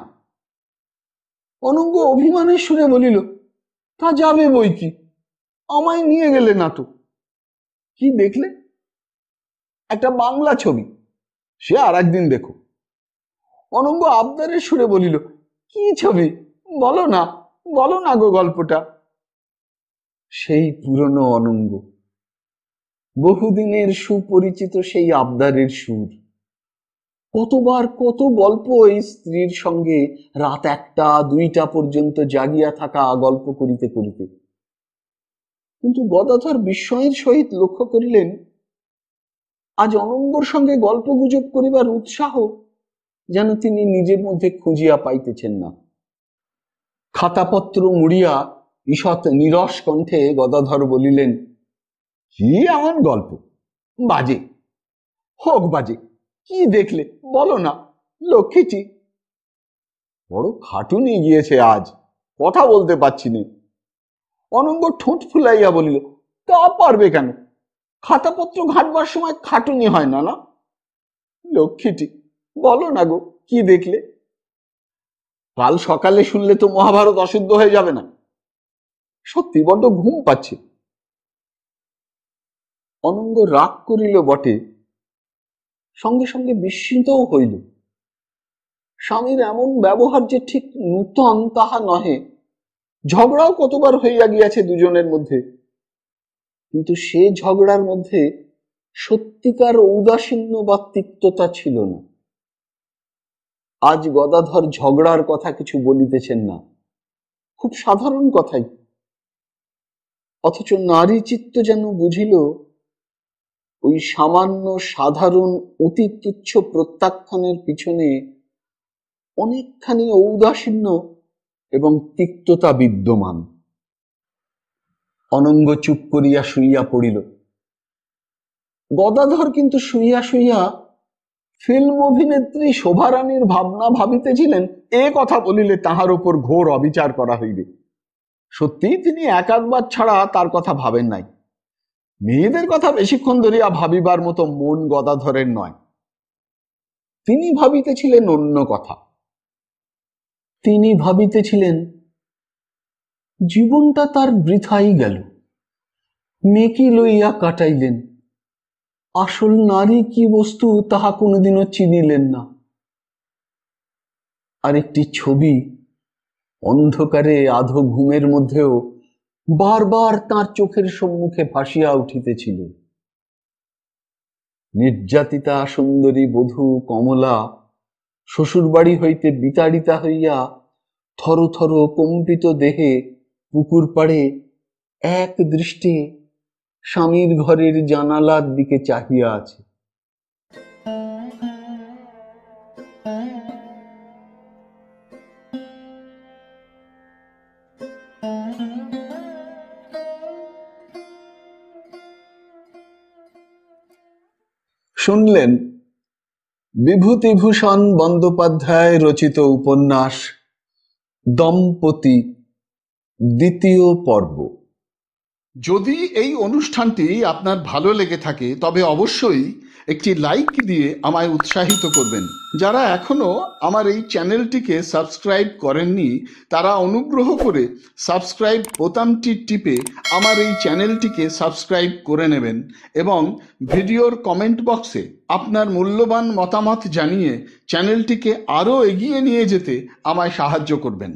Speaker 1: অনঙ্গ অভিমানের সুরে বলিল তা যাবে বই কি আমায় নিয়ে গেলে না তো কি দেখলে একটা বাংলা ছবি সে আর একদিন দেখো অনঙ্গ আবদারের সুরে বলিল কি ছবি বলো না বলো না গো গল্পটা সেই পুরনো অনঙ্গ বহুদিনের সুপরিচিত সেই আবদারের সুর কতবার কত গল্প এই স্ত্রীর সঙ্গে রাত একটা দুইটা পর্যন্ত জাগিয়া থাকা গল্প করিতে করিতে কিন্তু গদাধর বিস্ময়ের সহিত লক্ষ্য করিলেন আজ অনঙ্গর সঙ্গে গল্প গুজব করিবার উৎসাহ যেন তিনি নিজের মধ্যে খুঁজিয়া পাইতেছেন না খাতাপত্র মুড়িয়া ঈষৎ নিরস কণ্ঠে গদাধর বলিলেন কি এমন গল্প বাজে হোক বাজে কি দেখলে বলো না লক্ষ্মীটি বড় খাটুনি গিয়েছে আজ কথা বলতে পারছি নে অনঙ্গ ঠোঁট ফুলাইয়া বলিল তা পারবে কেন খাতাপত্র ঘাটবার সময় খাটুনি হয় না না লক্ষ্মীটি বলো না গো কি দেখলে কাল সকালে শুনলে তো মহাভারত অশুদ্ধ হয়ে যাবে না সত্যি বড্ড ঘুম পাচ্ছে অনঙ্গ রাগ করিল বটে সঙ্গে সঙ্গে বিস্মিতও হইল স্বামীর এমন ব্যবহার যে ঠিক নূতন তাহা নহে ঝগড়াও কতবার হইয়া গিয়াছে দুজনের মধ্যে কিন্তু সে ঝগড়ার মধ্যে সত্যিকার উদাসীন্ন বা তিক্ততা ছিল না আজ গদাধর ঝগড়ার কথা কিছু বলিতেছেন না খুব সাধারণ কথাই অথচ নারী চিত্ত যেন বুঝিল ওই সামান্য সাধারণ অতি তুচ্ছ প্রত্যাখ্যানের পিছনে অনেকখানি ঔদাসীন্য এবং তিক্ততা বিদ্যমান অনঙ্গ চুপ করিয়া শুইয়া পড়িল গদাধর কিন্তু শুইয়া শুইয়া ফিল্ম অভিনেত্রী শোভারানীর ভাবনা ভাবিতেছিলেন এ কথা বলিলে তাহার উপর ঘোর অবিচার করা হইবে সত্যিই তিনি এক একবার ছাড়া তার কথা ভাবেন নাই মেয়েদের কথা বেশিক্ষণ ধরিয়া ভাবিবার মতো মন গদাধরের নয় তিনি ভাবিতেছিলেন অন্য কথা তিনি ভাবিতেছিলেন জীবনটা তার বৃথাই গেল মেকি লইয়া কাটাইলেন আসল নারী কি বস্তু তাহা কোনোদিনও চিনিলেন না আরেকটি ছবি অন্ধকারে আধো ঘুমের মধ্যেও বারবার তার চোখের সম্মুখে ভাসিয়া উঠিতেছিল নির্যাতিতা সুন্দরী বধূ কমলা শ্বশুরবাড়ি হইতে বিতাড়িতা হইয়া থর থর কম্পিত দেহে পুকুর পাড়ে এক দৃষ্টি স্বামীর ঘরের জানালার দিকে চাহিয়া আছে শুনলেন বিভূতিভূষণ বন্দ্যোপাধ্যায় রচিত উপন্যাস দম্পতি দ্বিতীয় পর্ব যদি এই অনুষ্ঠানটি আপনার ভালো লেগে থাকে তবে অবশ্যই একটি লাইক দিয়ে আমায় উৎসাহিত করবেন যারা এখনও আমার এই চ্যানেলটিকে সাবস্ক্রাইব করেননি তারা অনুগ্রহ করে সাবস্ক্রাইব বোতামটি টিপে আমার এই চ্যানেলটিকে সাবস্ক্রাইব করে নেবেন এবং ভিডিওর কমেন্ট বক্সে আপনার মূল্যবান মতামত জানিয়ে চ্যানেলটিকে আরও এগিয়ে নিয়ে যেতে আমায় সাহায্য করবেন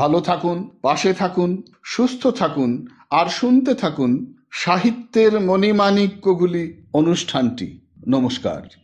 Speaker 1: ভালো থাকুন পাশে থাকুন সুস্থ থাকুন আর শুনতে থাকুন সাহিত্যের মণিমাণিক্যগুলি অনুষ্ঠানটি Namaskar.